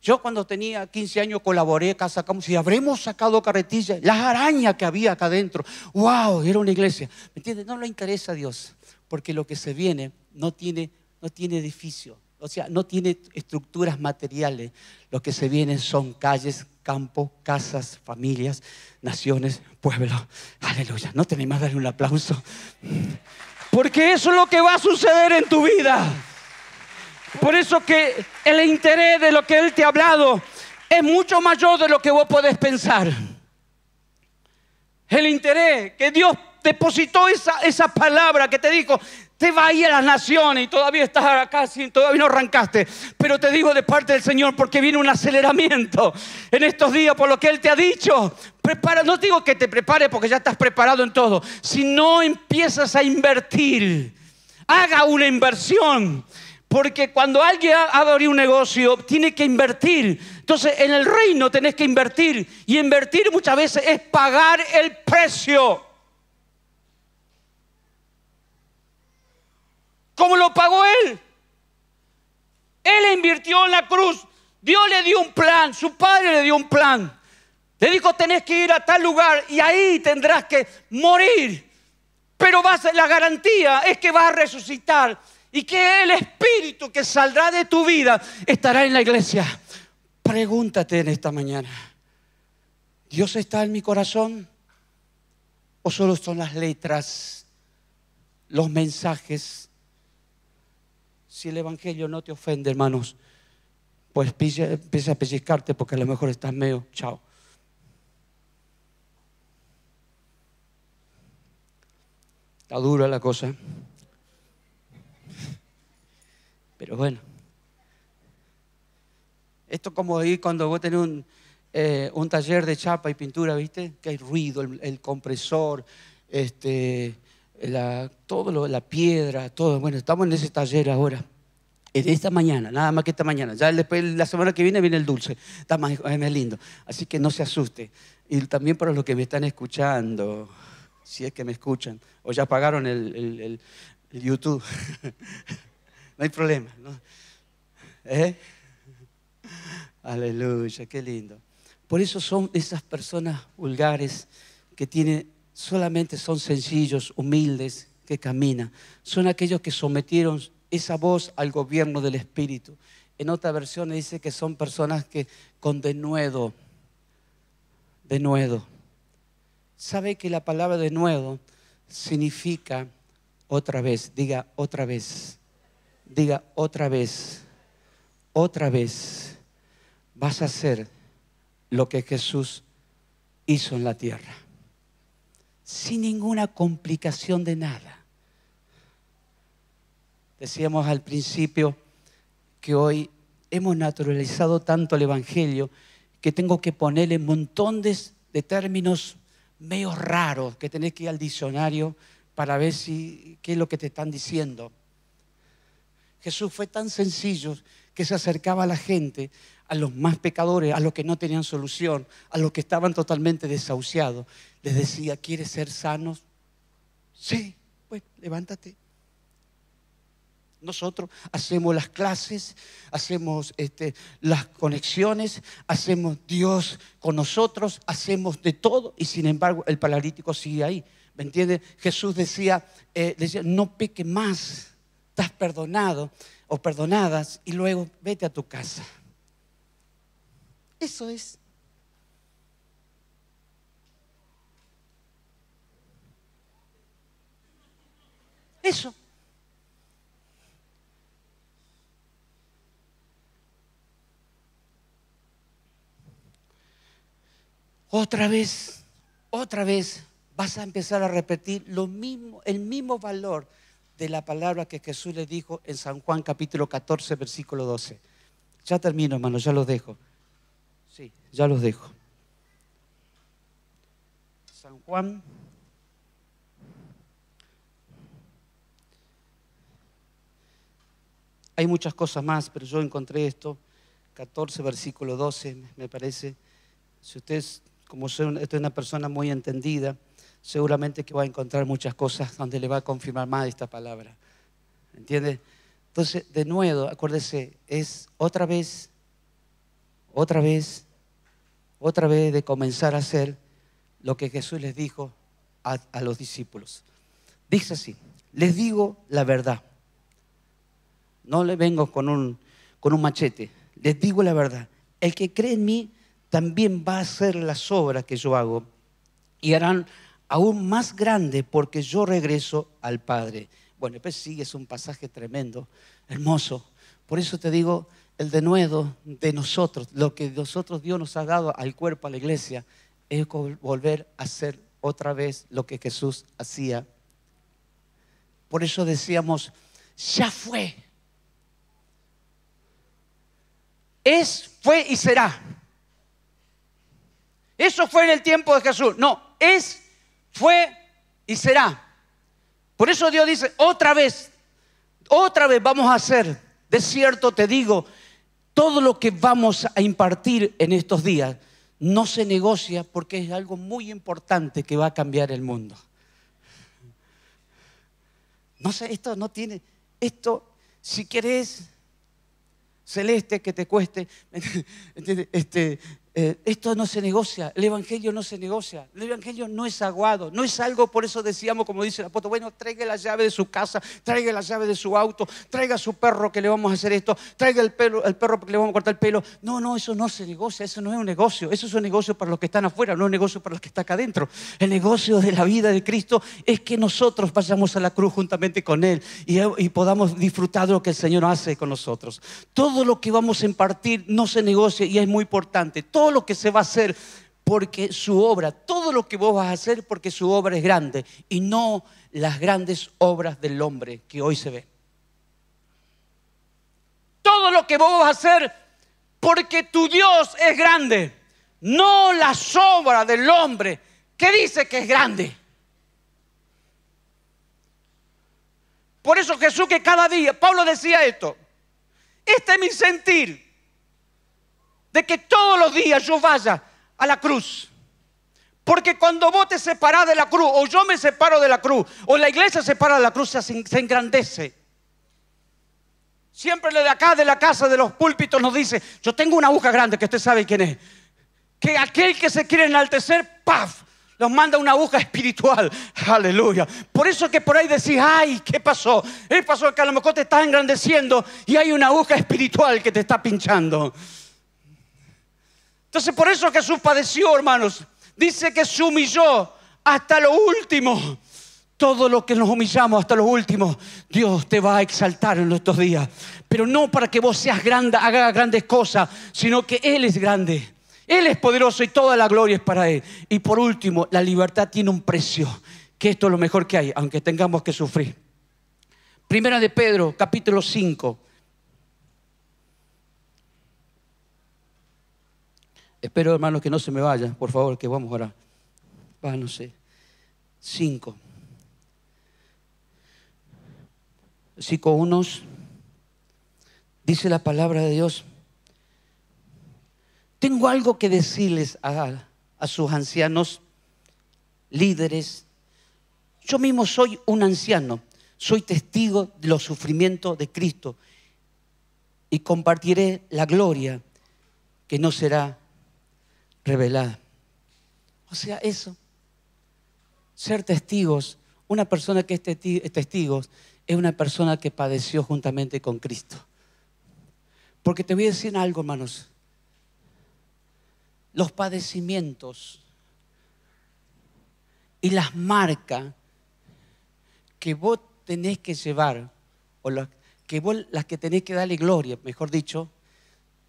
Yo cuando tenía 15 años colaboré, casa sacamos, y habremos sacado carretillas, las arañas que había acá adentro. ¡Wow! Era una iglesia. ¿Me entiendes? No le interesa a Dios, porque lo que se viene no tiene, no tiene edificio, o sea, no tiene estructuras materiales. Lo que se viene son calles campo, casas, familias, naciones, pueblo. Aleluya. No tenéis más darle un aplauso. Porque eso es lo que va a suceder en tu vida. Por eso que el interés de lo que Él te ha hablado es mucho mayor de lo que vos podés pensar. El interés que Dios depositó esa, esa palabra que te dijo, te va a ir a las naciones y todavía estás acá, todavía no arrancaste. Pero te digo de parte del Señor porque viene un aceleramiento en estos días por lo que Él te ha dicho. Prepara, no digo que te prepare porque ya estás preparado en todo, si no empiezas a invertir, haga una inversión. Porque cuando alguien abre un negocio, tiene que invertir. Entonces, en el reino tenés que invertir. Y invertir muchas veces es pagar el precio. Cómo lo pagó Él. Él invirtió en la cruz. Dios le dio un plan, su padre le dio un plan. Le dijo, tenés que ir a tal lugar y ahí tendrás que morir. Pero la garantía es que vas a resucitar y que el espíritu que saldrá de tu vida estará en la iglesia. Pregúntate en esta mañana, ¿Dios está en mi corazón? ¿O solo son las letras, los mensajes si el Evangelio no te ofende, hermanos, pues empieza a pellizcarte porque a lo mejor estás medio chao. Está dura la cosa. Pero bueno. Esto como ahí cuando vos tenés eh, un, taller de chapa y pintura, ¿viste? Que hay ruido, el compresor, este, la, todo lo, la piedra, todo. Bueno, estamos en ese taller ahora. En esta mañana, nada más que esta mañana. Ya después, la semana que viene, viene el dulce. Está más, lindo. Así que no se asuste. Y también para los que me están escuchando, si es que me escuchan, o ya pagaron el, YouTube. no hay problema. ¿Eh? Aleluya, qué lindo. Por eso son esas personas vulgares que tienen solamente son sencillos, humildes, que caminan. Son aquellos que sometieron esa voz al gobierno del Espíritu. En otra versión dice que son personas que con denuedo, denuedo. ¿Sabe que la palabra denuedo significa otra vez? Diga otra vez, diga otra vez, otra vez. Vas a hacer lo que Jesús hizo en la tierra sin ninguna complicación de nada. Decíamos al principio que hoy hemos naturalizado tanto el Evangelio que tengo que ponerle montones de, términos medio raros, que tenés que ir al diccionario para ver si, qué es lo que te están diciendo. Jesús fue tan sencillo que se acercaba a la gente, a los más pecadores, a los que no tenían solución, a los que estaban totalmente desahuciados, les decía, ¿quieres ser sanos? Sí, pues levántate. Nosotros hacemos las clases, hacemos este, las conexiones, hacemos Dios con nosotros, hacemos de todo y sin embargo el paralítico sigue ahí. ¿Me entiendes? Jesús decía, eh, decía, no peque más, estás perdonado o perdonadas y luego vete a tu casa. Eso es. Eso. Otra vez, otra vez vas a empezar a repetir lo mismo, el mismo valor de la palabra que Jesús le dijo en San Juan capítulo 14, versículo 12. Ya termino, hermano, ya lo dejo ya los dejo. San Juan. Hay muchas cosas más, pero yo encontré esto, 14, versículo 12, me parece. Si usted, como soy, es una persona muy entendida, seguramente que va a encontrar muchas cosas donde le va a confirmar más esta palabra. ¿Entiende? Entonces, de nuevo, acuérdese, es otra vez, otra vez otra vez de comenzar a hacer lo que Jesús les dijo a, los discípulos. Dice así, les digo la verdad. No le vengo con un, con un machete. Les digo la verdad. El que cree en mí también va a hacer las obras que yo hago y harán aún más grande porque yo regreso al Padre. Bueno, pues sí, es un pasaje tremendo, hermoso. Por eso te digo, el denuedo de nosotros, lo que nosotros Dios nos ha dado al cuerpo, a la iglesia, es volver a hacer otra vez lo que Jesús hacía. Por eso decíamos, ya fue. Es, fue y será. Eso fue en el tiempo de Jesús. No, es, fue y será. Por eso Dios dice, otra vez, otra vez vamos a hacer. De cierto te digo todo lo que vamos a impartir en estos días no se negocia porque es algo muy importante que va a cambiar el mundo. No sé, esto no tiene, esto, si querés, celeste, que te cueste, este, eh, esto no se negocia, el Evangelio no se negocia, el Evangelio no es aguado, no es algo, por eso decíamos, como dice el apóstol, bueno, traiga la llave de su casa, traiga la llave de su auto, traiga a su perro que le vamos a hacer esto, traiga el, pelo, el perro que le vamos a cortar el pelo. No, no, eso no se negocia, eso no es un negocio, eso es un negocio para los que están afuera, no es un negocio para los que están acá adentro. El negocio de la vida de Cristo es que nosotros vayamos a la cruz juntamente con Él y, podamos disfrutar de lo que el Señor hace con nosotros. Todo lo que vamos a impartir no se negocia y es muy importante todo lo que se va a hacer porque su obra, todo lo que vos vas a hacer porque su obra es grande y no las grandes obras del hombre que hoy se ve. Todo lo que vos vas a hacer porque tu Dios es grande, no la obras del hombre que dice que es grande. Por eso Jesús que cada día, Pablo decía esto, este es mi sentir, de que todos los días yo vaya a la cruz. Porque cuando vos te separás de la cruz, o yo me separo de la cruz, o la iglesia se separa de la cruz, se, engrandece. Siempre de acá, de la casa, de los púlpitos, nos dice, yo tengo una aguja grande que usted sabe quién es. Que aquel que se quiere enaltecer, ¡paf! Los manda una aguja espiritual. Aleluya. Por eso que por ahí decís, ay, ¿qué pasó? ¿Qué pasó? Que a lo mejor te estás engrandeciendo y hay una aguja espiritual que te está pinchando. Entonces por eso Jesús padeció, hermanos. Dice que se humilló hasta lo último. Todo lo que nos humillamos hasta lo último, Dios te va a exaltar en estos días. Pero no para que vos seas grande, hagas grandes cosas, sino que Él es grande. Él es poderoso y toda la gloria es para Él. Y por último, la libertad tiene un precio, que esto es lo mejor que hay, aunque tengamos que sufrir. Primera de Pedro, capítulo 5, Espero, hermanos, que no se me vaya, por favor, que vamos ahora. orar. no sé. Cinco. Cinco unos. Dice la palabra de Dios. Tengo algo que decirles a, a sus ancianos, líderes. Yo mismo soy un anciano, soy testigo de los sufrimientos de Cristo y compartiré la gloria que no será revelada. O sea, eso, ser testigos, una persona que es testigo es una persona que padeció juntamente con Cristo. Porque te voy a decir algo, hermanos. Los padecimientos y las marcas que vos tenés que llevar, o las que vos las que tenés que darle gloria, mejor dicho,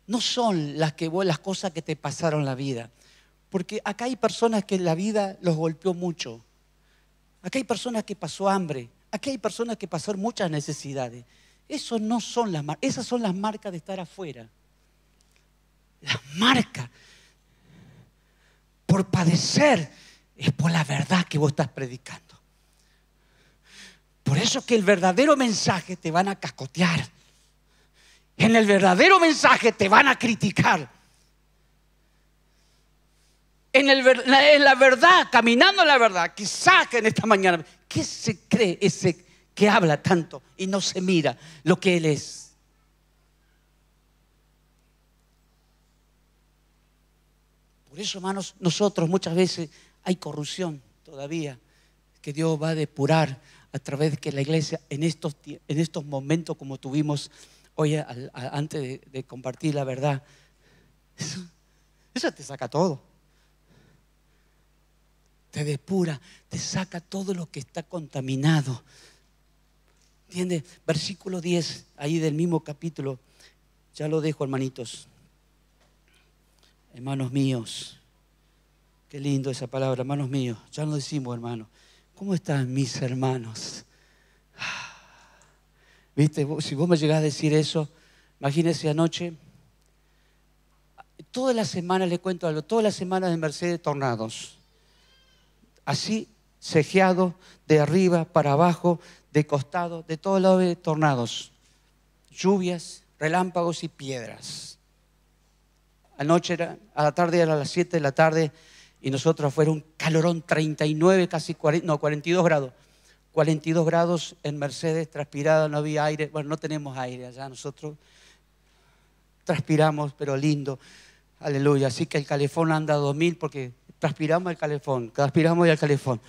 no son las, cosas que te pasaron la vida. Porque acá hay personas que la vida los golpeó mucho. Acá hay personas que pasó hambre. Acá hay personas que pasaron muchas necesidades. Eso no son las esas son las marcas de estar afuera. Las marcas por padecer es por la verdad que vos estás predicando. Por eso es que el verdadero mensaje te van a cascotear. En el verdadero mensaje te van a criticar. En, la verdad, caminando en la verdad, quizás en esta mañana, ¿qué se cree ese que habla tanto y no se mira lo que él es? Por eso, hermanos, nosotros muchas veces hay corrupción todavía que Dios va a depurar a través de que la iglesia en estos, en estos momentos como tuvimos Oye, antes de, compartir la verdad, eso, te saca todo. Te depura, te saca todo lo que está contaminado. ¿Entiendes? Versículo 10, ahí del mismo capítulo. Ya lo dejo, hermanitos. Hermanos míos. Qué lindo esa palabra, hermanos míos. Ya lo decimos, hermano. ¿Cómo están mis hermanos? Ah. Viste, si vos me llegás a decir eso, imagínese anoche, todas las semanas, le cuento algo, todas las semanas de Mercedes tornados. Así, cejeado, de arriba para abajo, de costado, de todos lados de tornados. Lluvias, relámpagos y piedras. Anoche, era, a la tarde, era a las 7 de la tarde, y nosotros fueron un calorón 39, casi 40, no, 42 grados. 42 grados en Mercedes, transpirada, no había aire. Bueno, no tenemos aire allá, nosotros transpiramos, pero lindo. Aleluya. Así que el calefón anda a 2000 porque transpiramos el calefón, transpiramos y el calefón.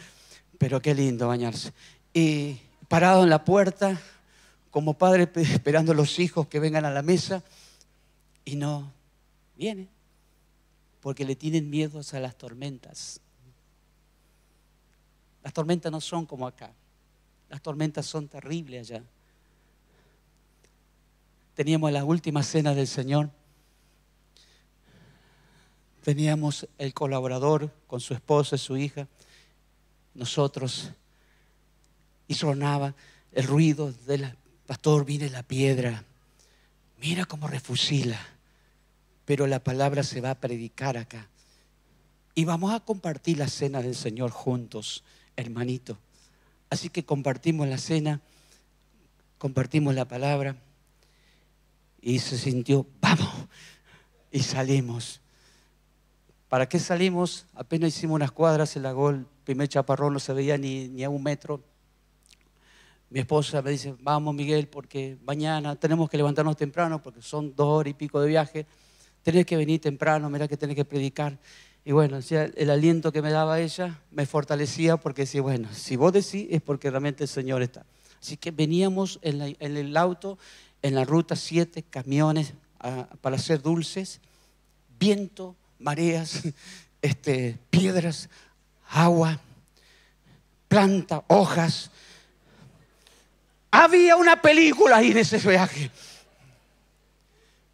Pero qué lindo bañarse. Y parado en la puerta, como padre, esperando a los hijos que vengan a la mesa, y no viene porque le tienen miedo a las tormentas. Las tormentas no son como acá. Las tormentas son terribles allá. Teníamos la última cena del Señor. Teníamos el colaborador con su esposa y su hija. Nosotros. Y sonaba el ruido del pastor, viene la piedra. Mira cómo refusila. Pero la palabra se va a predicar acá. Y vamos a compartir la cena del Señor juntos, hermanito. Así que compartimos la cena, compartimos la palabra y se sintió, vamos, y salimos. ¿Para qué salimos? Apenas hicimos unas cuadras, en la el primer chaparrón no se veía ni, ni a un metro. Mi esposa me dice, vamos Miguel, porque mañana tenemos que levantarnos temprano, porque son dos horas y pico de viaje, tenés que venir temprano, mira que tenés que predicar. Y bueno, el aliento que me daba ella me fortalecía porque decía, bueno, si vos decís es porque realmente el Señor está. Así que veníamos en, el auto, en la ruta 7, camiones para hacer dulces, viento, mareas, este, piedras, agua, planta, hojas. Había una película ahí en ese viaje.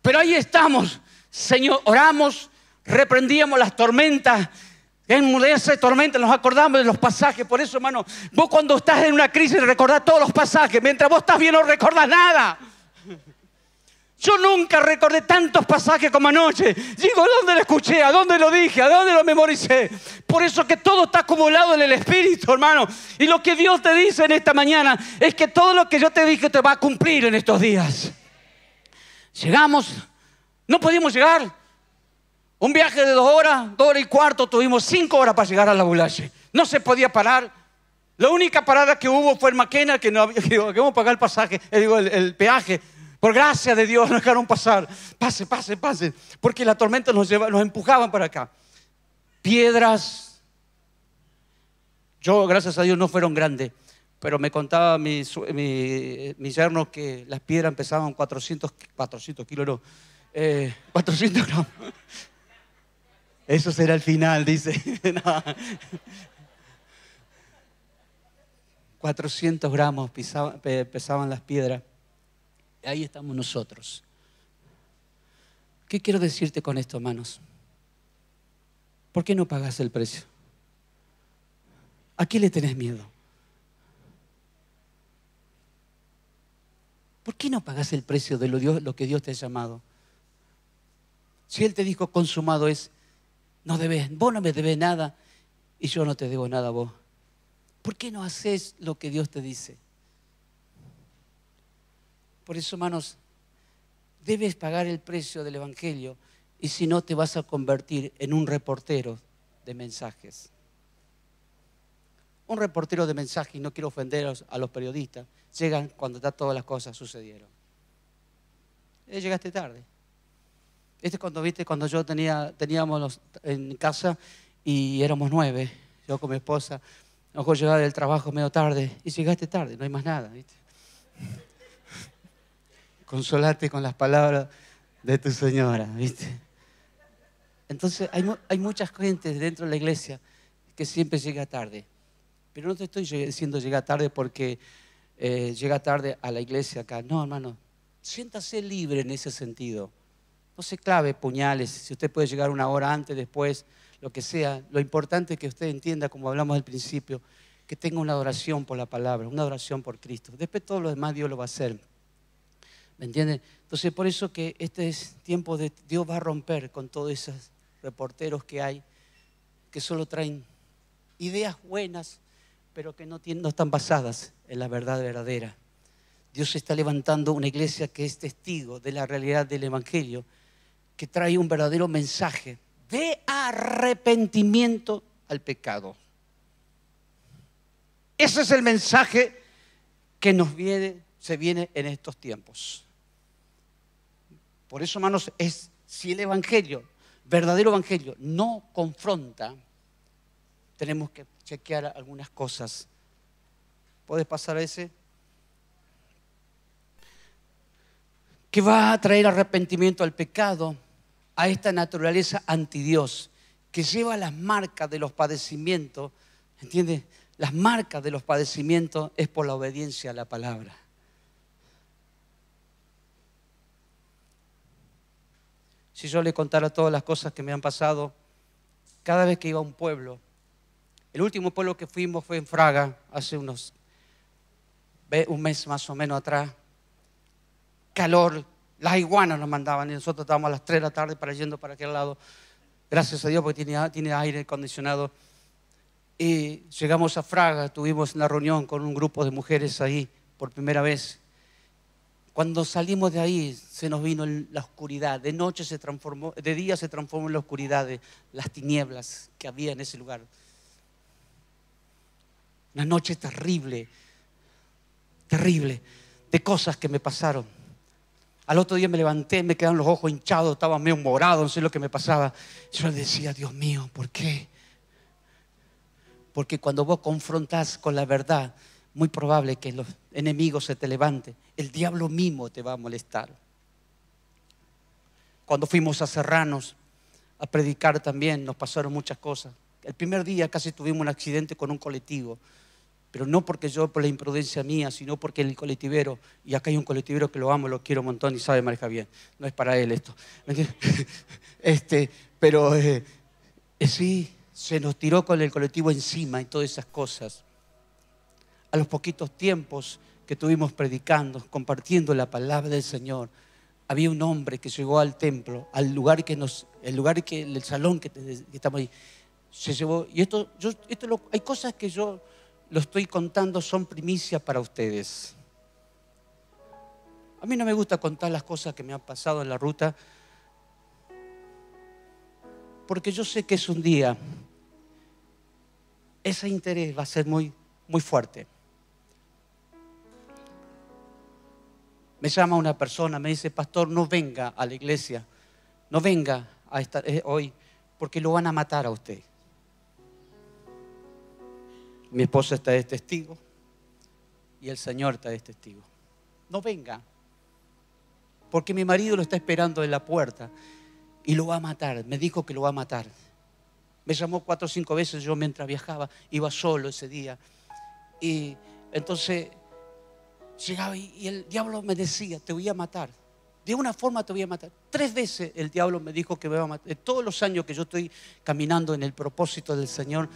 Pero ahí estamos, Señor, oramos, reprendíamos las tormentas. En esa tormenta nos acordamos de los pasajes. Por eso, hermano, vos cuando estás en una crisis recordás todos los pasajes. Mientras vos estás bien no recordás nada. Yo nunca recordé tantos pasajes como anoche. Digo, ¿dónde lo escuché? ¿A dónde lo dije? ¿A dónde lo memoricé? Por eso que todo está acumulado en el Espíritu, hermano. Y lo que Dios te dice en esta mañana es que todo lo que yo te dije te va a cumplir en estos días. Llegamos, no pudimos llegar, un viaje de dos horas, dos horas y cuarto, tuvimos cinco horas para llegar a la Bulache. No se podía parar. La única parada que hubo fue en Maquena, que no había, que vamos a pagar el pasaje, eh, el, peaje. Por gracia de Dios nos dejaron pasar. Pase, pase, pase. Porque la tormenta nos, lleva, empujaban para acá. Piedras. Yo, gracias a Dios, no fueron grandes. Pero me contaba mi, yerno que las piedras empezaban 400, 400 kilos, no, 400 eh, gramos. Eso será el final, dice. 400 gramos pesaban las piedras. Ahí estamos nosotros. ¿Qué quiero decirte con esto, hermanos? ¿Por qué no pagas el precio? ¿A qué le tenés miedo? ¿Por qué no pagas el precio de lo que Dios te ha llamado? Si Él te dijo consumado es, no debes, vos no me debes nada y yo no te debo nada a vos. ¿Por qué no haces lo que Dios te dice? Por eso, hermanos, debes pagar el precio del Evangelio y si no te vas a convertir en un reportero de mensajes. Un reportero de mensajes, no quiero ofender a los periodistas, llegan cuando todas las cosas sucedieron. Eh, llegaste tarde. Este es cuando, viste, cuando yo teníamos los, en casa y éramos nueve, yo con mi esposa. Ojo, llegaba del trabajo medio tarde y llegaste tarde, no hay más nada, ¿viste? Consolate con las palabras de tu señora, ¿viste? Entonces, hay, muchas gentes dentro de la iglesia que siempre llega tarde. Pero no te estoy diciendo llega tarde porque eh, llega tarde a la iglesia acá. No, hermano, siéntase libre en ese sentido. No se clave puñales, si usted puede llegar una hora antes, después, lo que sea. Lo importante es que usted entienda, como hablamos al principio, que tenga una adoración por la palabra, una adoración por Cristo. Después todo lo demás Dios lo va a hacer. ¿Me entienden? Entonces por eso que este es tiempo de Dios va a romper con todos esos reporteros que hay, que solo traen ideas buenas, pero que no, están basadas en la verdad verdadera. Dios está levantando una iglesia que es testigo de la realidad del Evangelio que trae un verdadero mensaje de arrepentimiento al pecado. Ese es el mensaje que nos viene, se viene en estos tiempos. Por eso, hermanos, es si el Evangelio, verdadero Evangelio, no confronta, tenemos que chequear algunas cosas. ¿Puedes pasar a ese? que va a traer arrepentimiento al pecado, a esta naturaleza anti Dios, que lleva las marcas de los padecimientos, ¿entiendes? Las marcas de los padecimientos es por la obediencia a la palabra. Si yo le contara todas las cosas que me han pasado, cada vez que iba a un pueblo, el último pueblo que fuimos fue en Fraga, hace unos un mes más o menos atrás, calor, las iguanas nos mandaban y nosotros estábamos a las 3 de la tarde para yendo para aquel lado. Gracias a Dios porque tiene, tiene aire acondicionado. Y llegamos a Fraga, tuvimos una reunión con un grupo de mujeres ahí por primera vez. Cuando salimos de ahí se nos vino la oscuridad, de noche se transformó, de día se transformó en la oscuridad, de las tinieblas que había en ese lugar. Una noche terrible, terrible, de cosas que me pasaron. Al otro día me levanté, me quedaron los ojos hinchados, estaba medio morado, no sé lo que me pasaba. Yo decía, Dios mío, ¿por qué? Porque cuando vos confrontás con la verdad, muy probable que los enemigos se te levanten. El diablo mismo te va a molestar. Cuando fuimos a Serranos a predicar también, nos pasaron muchas cosas. El primer día casi tuvimos un accidente con un colectivo pero no porque yo por la imprudencia mía, sino porque el colectivero, y acá hay un colectivero que lo amo, lo quiero un montón y sabe manejar bien, no es para él esto, Este, pero eh, eh, sí, se nos tiró con el colectivo encima y todas esas cosas. A los poquitos tiempos que tuvimos predicando, compartiendo la palabra del Señor, había un hombre que llegó al templo, al lugar que nos, el lugar que, el salón que, estamos ahí, se llevó, y esto, hay cosas que yo lo estoy contando son primicias para ustedes. A mí no me gusta contar las cosas que me han pasado en la ruta, porque yo sé que es un día, ese interés va a ser muy, muy fuerte. Me llama una persona, me dice, pastor, no venga a la iglesia, no venga a estar eh, hoy, porque lo van a matar a usted. Mi esposa está de testigo y el Señor está de testigo. No venga, porque mi marido lo está esperando en la puerta y lo va a matar. Me dijo que lo va a matar. Me llamó cuatro o cinco veces yo mientras viajaba, iba solo ese día. Y entonces llegaba y, el diablo me decía, te voy a matar. De una forma te voy a matar. Tres veces el diablo me dijo que me iba a matar. Todos los años que yo estoy caminando en el propósito del Señor,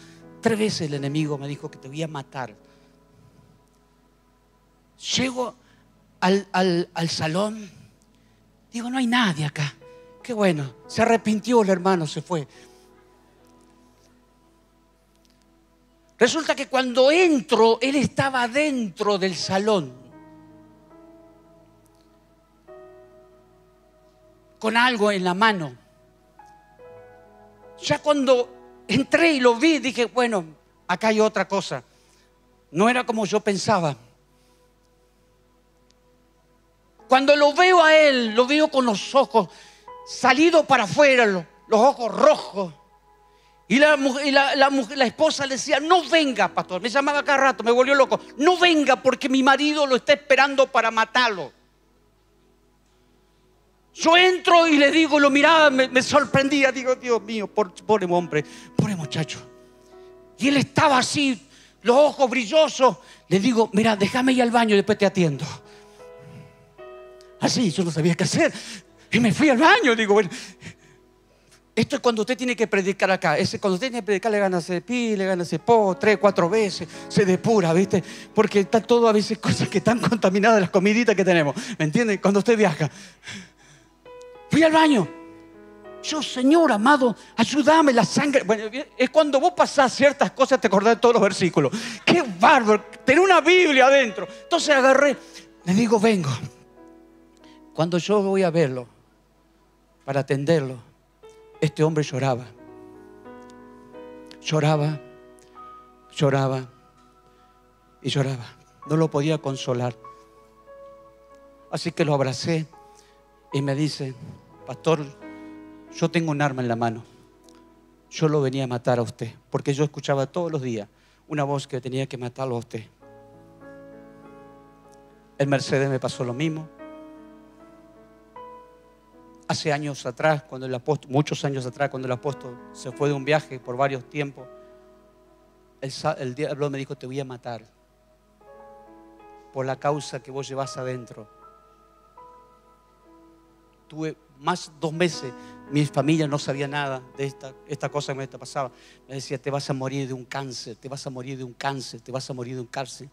Tres veces el enemigo me dijo que te voy a matar. Llego al, al salón, digo, no hay nadie acá. Qué bueno, se arrepintió el hermano, se fue. Resulta que cuando entro, él estaba dentro del salón. Con algo en la mano. Ya cuando entré y lo vi, dije, bueno, acá hay otra cosa. No era como yo pensaba. Cuando lo veo a él, lo veo con los ojos salidos para afuera, los, ojos rojos. Y, la, la, esposa le decía, no venga, pastor. Me llamaba cada rato, me volvió loco. No venga porque mi marido lo está esperando para matarlo. Yo entro y le digo, lo miraba, me, sorprendía, digo, Dios mío, pobre hombre, pobre muchacho. Y él estaba así, los ojos brillosos. Le digo, mira, déjame ir al baño y después te atiendo. Así, yo no sabía qué hacer. Y me fui al baño, digo, bueno, esto es cuando usted tiene que predicar acá. cuando usted tiene que predicar, le gana pi, le gana po, tres, cuatro veces, se depura, ¿viste? Porque está todo a veces cosas que están contaminadas las comiditas que tenemos. ¿Me entienden? Cuando usted viaja. Fui al baño. Yo, Señor amado, ayúdame la sangre. Bueno, es cuando vos pasás ciertas cosas, te acordás de todos los versículos. Qué bárbaro, tener una Biblia adentro. Entonces agarré, le digo, vengo. Cuando yo voy a verlo, para atenderlo, este hombre lloraba. Lloraba, lloraba y lloraba. No lo podía consolar. Así que lo abracé y me dice, pastor, yo tengo un arma en la mano. Yo lo venía a matar a usted, porque yo escuchaba todos los días una voz que tenía que matarlo a usted. El Mercedes me pasó lo mismo. Hace años atrás, cuando el apóstol, muchos años atrás, cuando el apóstol se fue de un viaje por varios tiempos, el, el diablo me dijo, te voy a matar por la causa que vos llevas adentro. Tuve más dos meses mi familia no sabía nada de esta, cosa que me pasaba. Me decía, te vas a morir de un cáncer, te vas a morir de un cáncer, te vas a morir de un cáncer.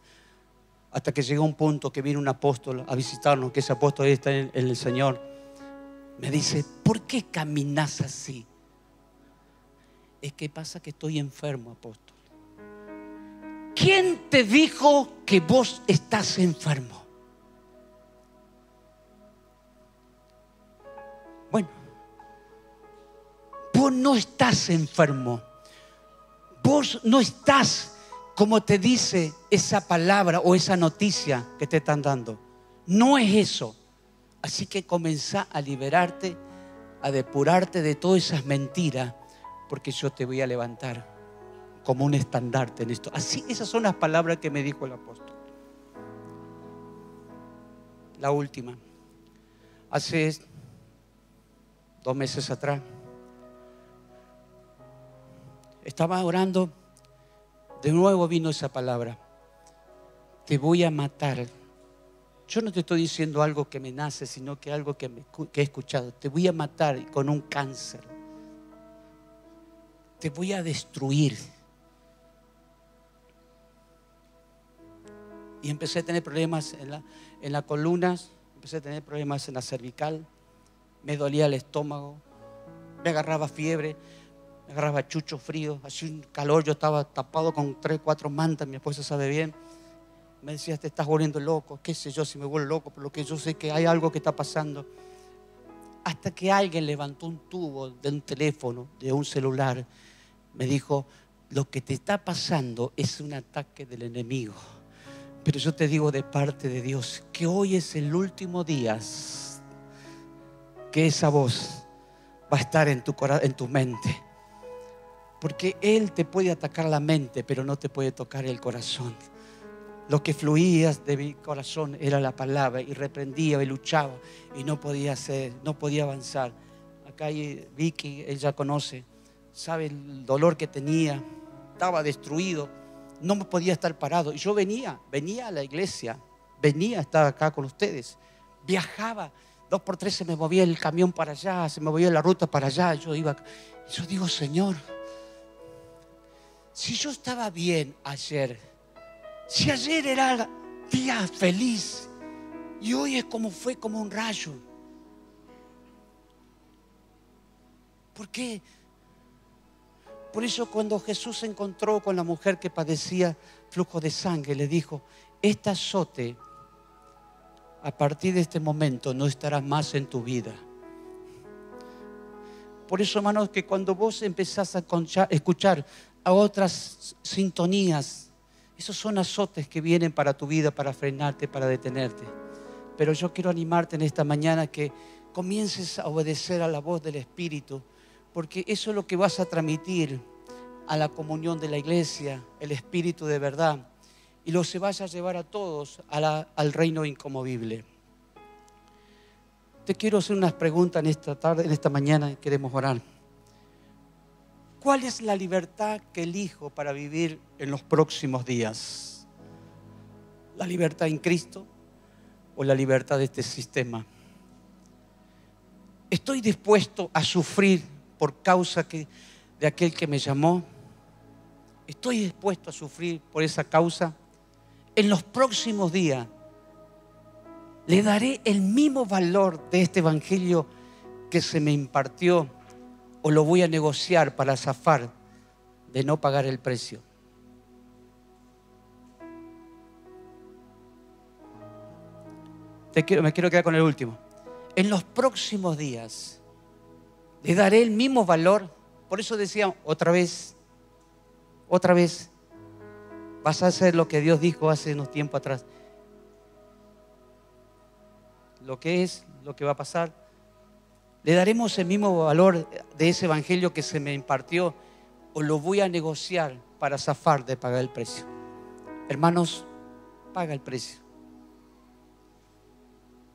Hasta que llegó un punto que vino un apóstol a visitarnos, que ese apóstol está en, en el Señor. Me dice, ¿por qué caminas así? Es que pasa que estoy enfermo, apóstol. ¿Quién te dijo que vos estás enfermo? Vos no estás enfermo. Vos no estás como te dice esa palabra o esa noticia que te están dando. No es eso. Así que comenzá a liberarte, a depurarte de todas esas mentiras, porque yo te voy a levantar como un estandarte en esto. Así, esas son las palabras que me dijo el apóstol. La última. Hace dos meses atrás estaba orando, de nuevo vino esa palabra. Te voy a matar. Yo no te estoy diciendo algo que me nace, sino que algo que, he escuchado. Te voy a matar con un cáncer. Te voy a destruir. Y empecé a tener problemas en, la, en las columnas, empecé a tener problemas en la cervical, me dolía el estómago, me agarraba fiebre agarraba chucho frío, hacía un calor, yo estaba tapado con tres, cuatro mantas, mi esposa sabe bien. Me decía, te estás volviendo loco, qué sé yo si me vuelvo loco, pero lo que yo sé que hay algo que está pasando. Hasta que alguien levantó un tubo de un teléfono, de un celular, me dijo, lo que te está pasando es un ataque del enemigo. Pero yo te digo de parte de Dios que hoy es el último día que esa voz va a estar en tu, en tu mente porque Él te puede atacar la mente, pero no te puede tocar el corazón. Lo que fluía de mi corazón era la palabra y reprendía y luchaba y no podía hacer, no podía avanzar. Acá Vicky, ella conoce, sabe el dolor que tenía, estaba destruido, no podía estar parado. Y yo venía, venía a la iglesia, venía a estar acá con ustedes, viajaba, dos por tres se me movía el camión para allá, se me movía la ruta para allá, yo iba, yo digo, Señor, si yo estaba bien ayer, si ayer era día feliz y hoy es como fue como un rayo, ¿por qué? Por eso cuando Jesús se encontró con la mujer que padecía flujo de sangre, le dijo, este azote a partir de este momento no estarás más en tu vida. Por eso, hermanos, que cuando vos empezás a escuchar a otras sintonías. Esos son azotes que vienen para tu vida, para frenarte, para detenerte. Pero yo quiero animarte en esta mañana que comiences a obedecer a la voz del Espíritu, porque eso es lo que vas a transmitir a la comunión de la iglesia, el Espíritu de verdad, y lo se vaya a llevar a todos al reino incomovible. Te quiero hacer unas preguntas en esta tarde, en esta mañana, queremos orar. ¿Cuál es la libertad que elijo para vivir en los próximos días? ¿La libertad en Cristo o la libertad de este sistema? ¿Estoy dispuesto a sufrir por causa de aquel que me llamó? ¿Estoy dispuesto a sufrir por esa causa? En los próximos días le daré el mismo valor de este Evangelio que se me impartió o lo voy a negociar para zafar de no pagar el precio. Te quiero, me quiero quedar con el último. En los próximos días le daré el mismo valor. Por eso decía otra vez, otra vez, vas a hacer lo que Dios dijo hace unos tiempos atrás. Lo que es, lo que va a pasar, ¿Le daremos el mismo valor de ese evangelio que se me impartió o lo voy a negociar para zafar de pagar el precio? Hermanos, paga el precio.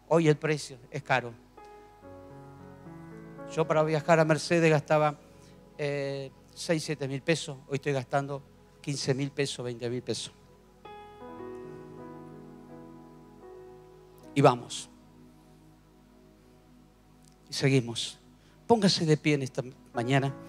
Hoy el precio es caro. Yo para viajar a Mercedes gastaba 6, eh, 7 mil pesos. Hoy estoy gastando 15 mil pesos, 20 mil pesos. Y vamos y seguimos. Póngase de pie en esta mañana.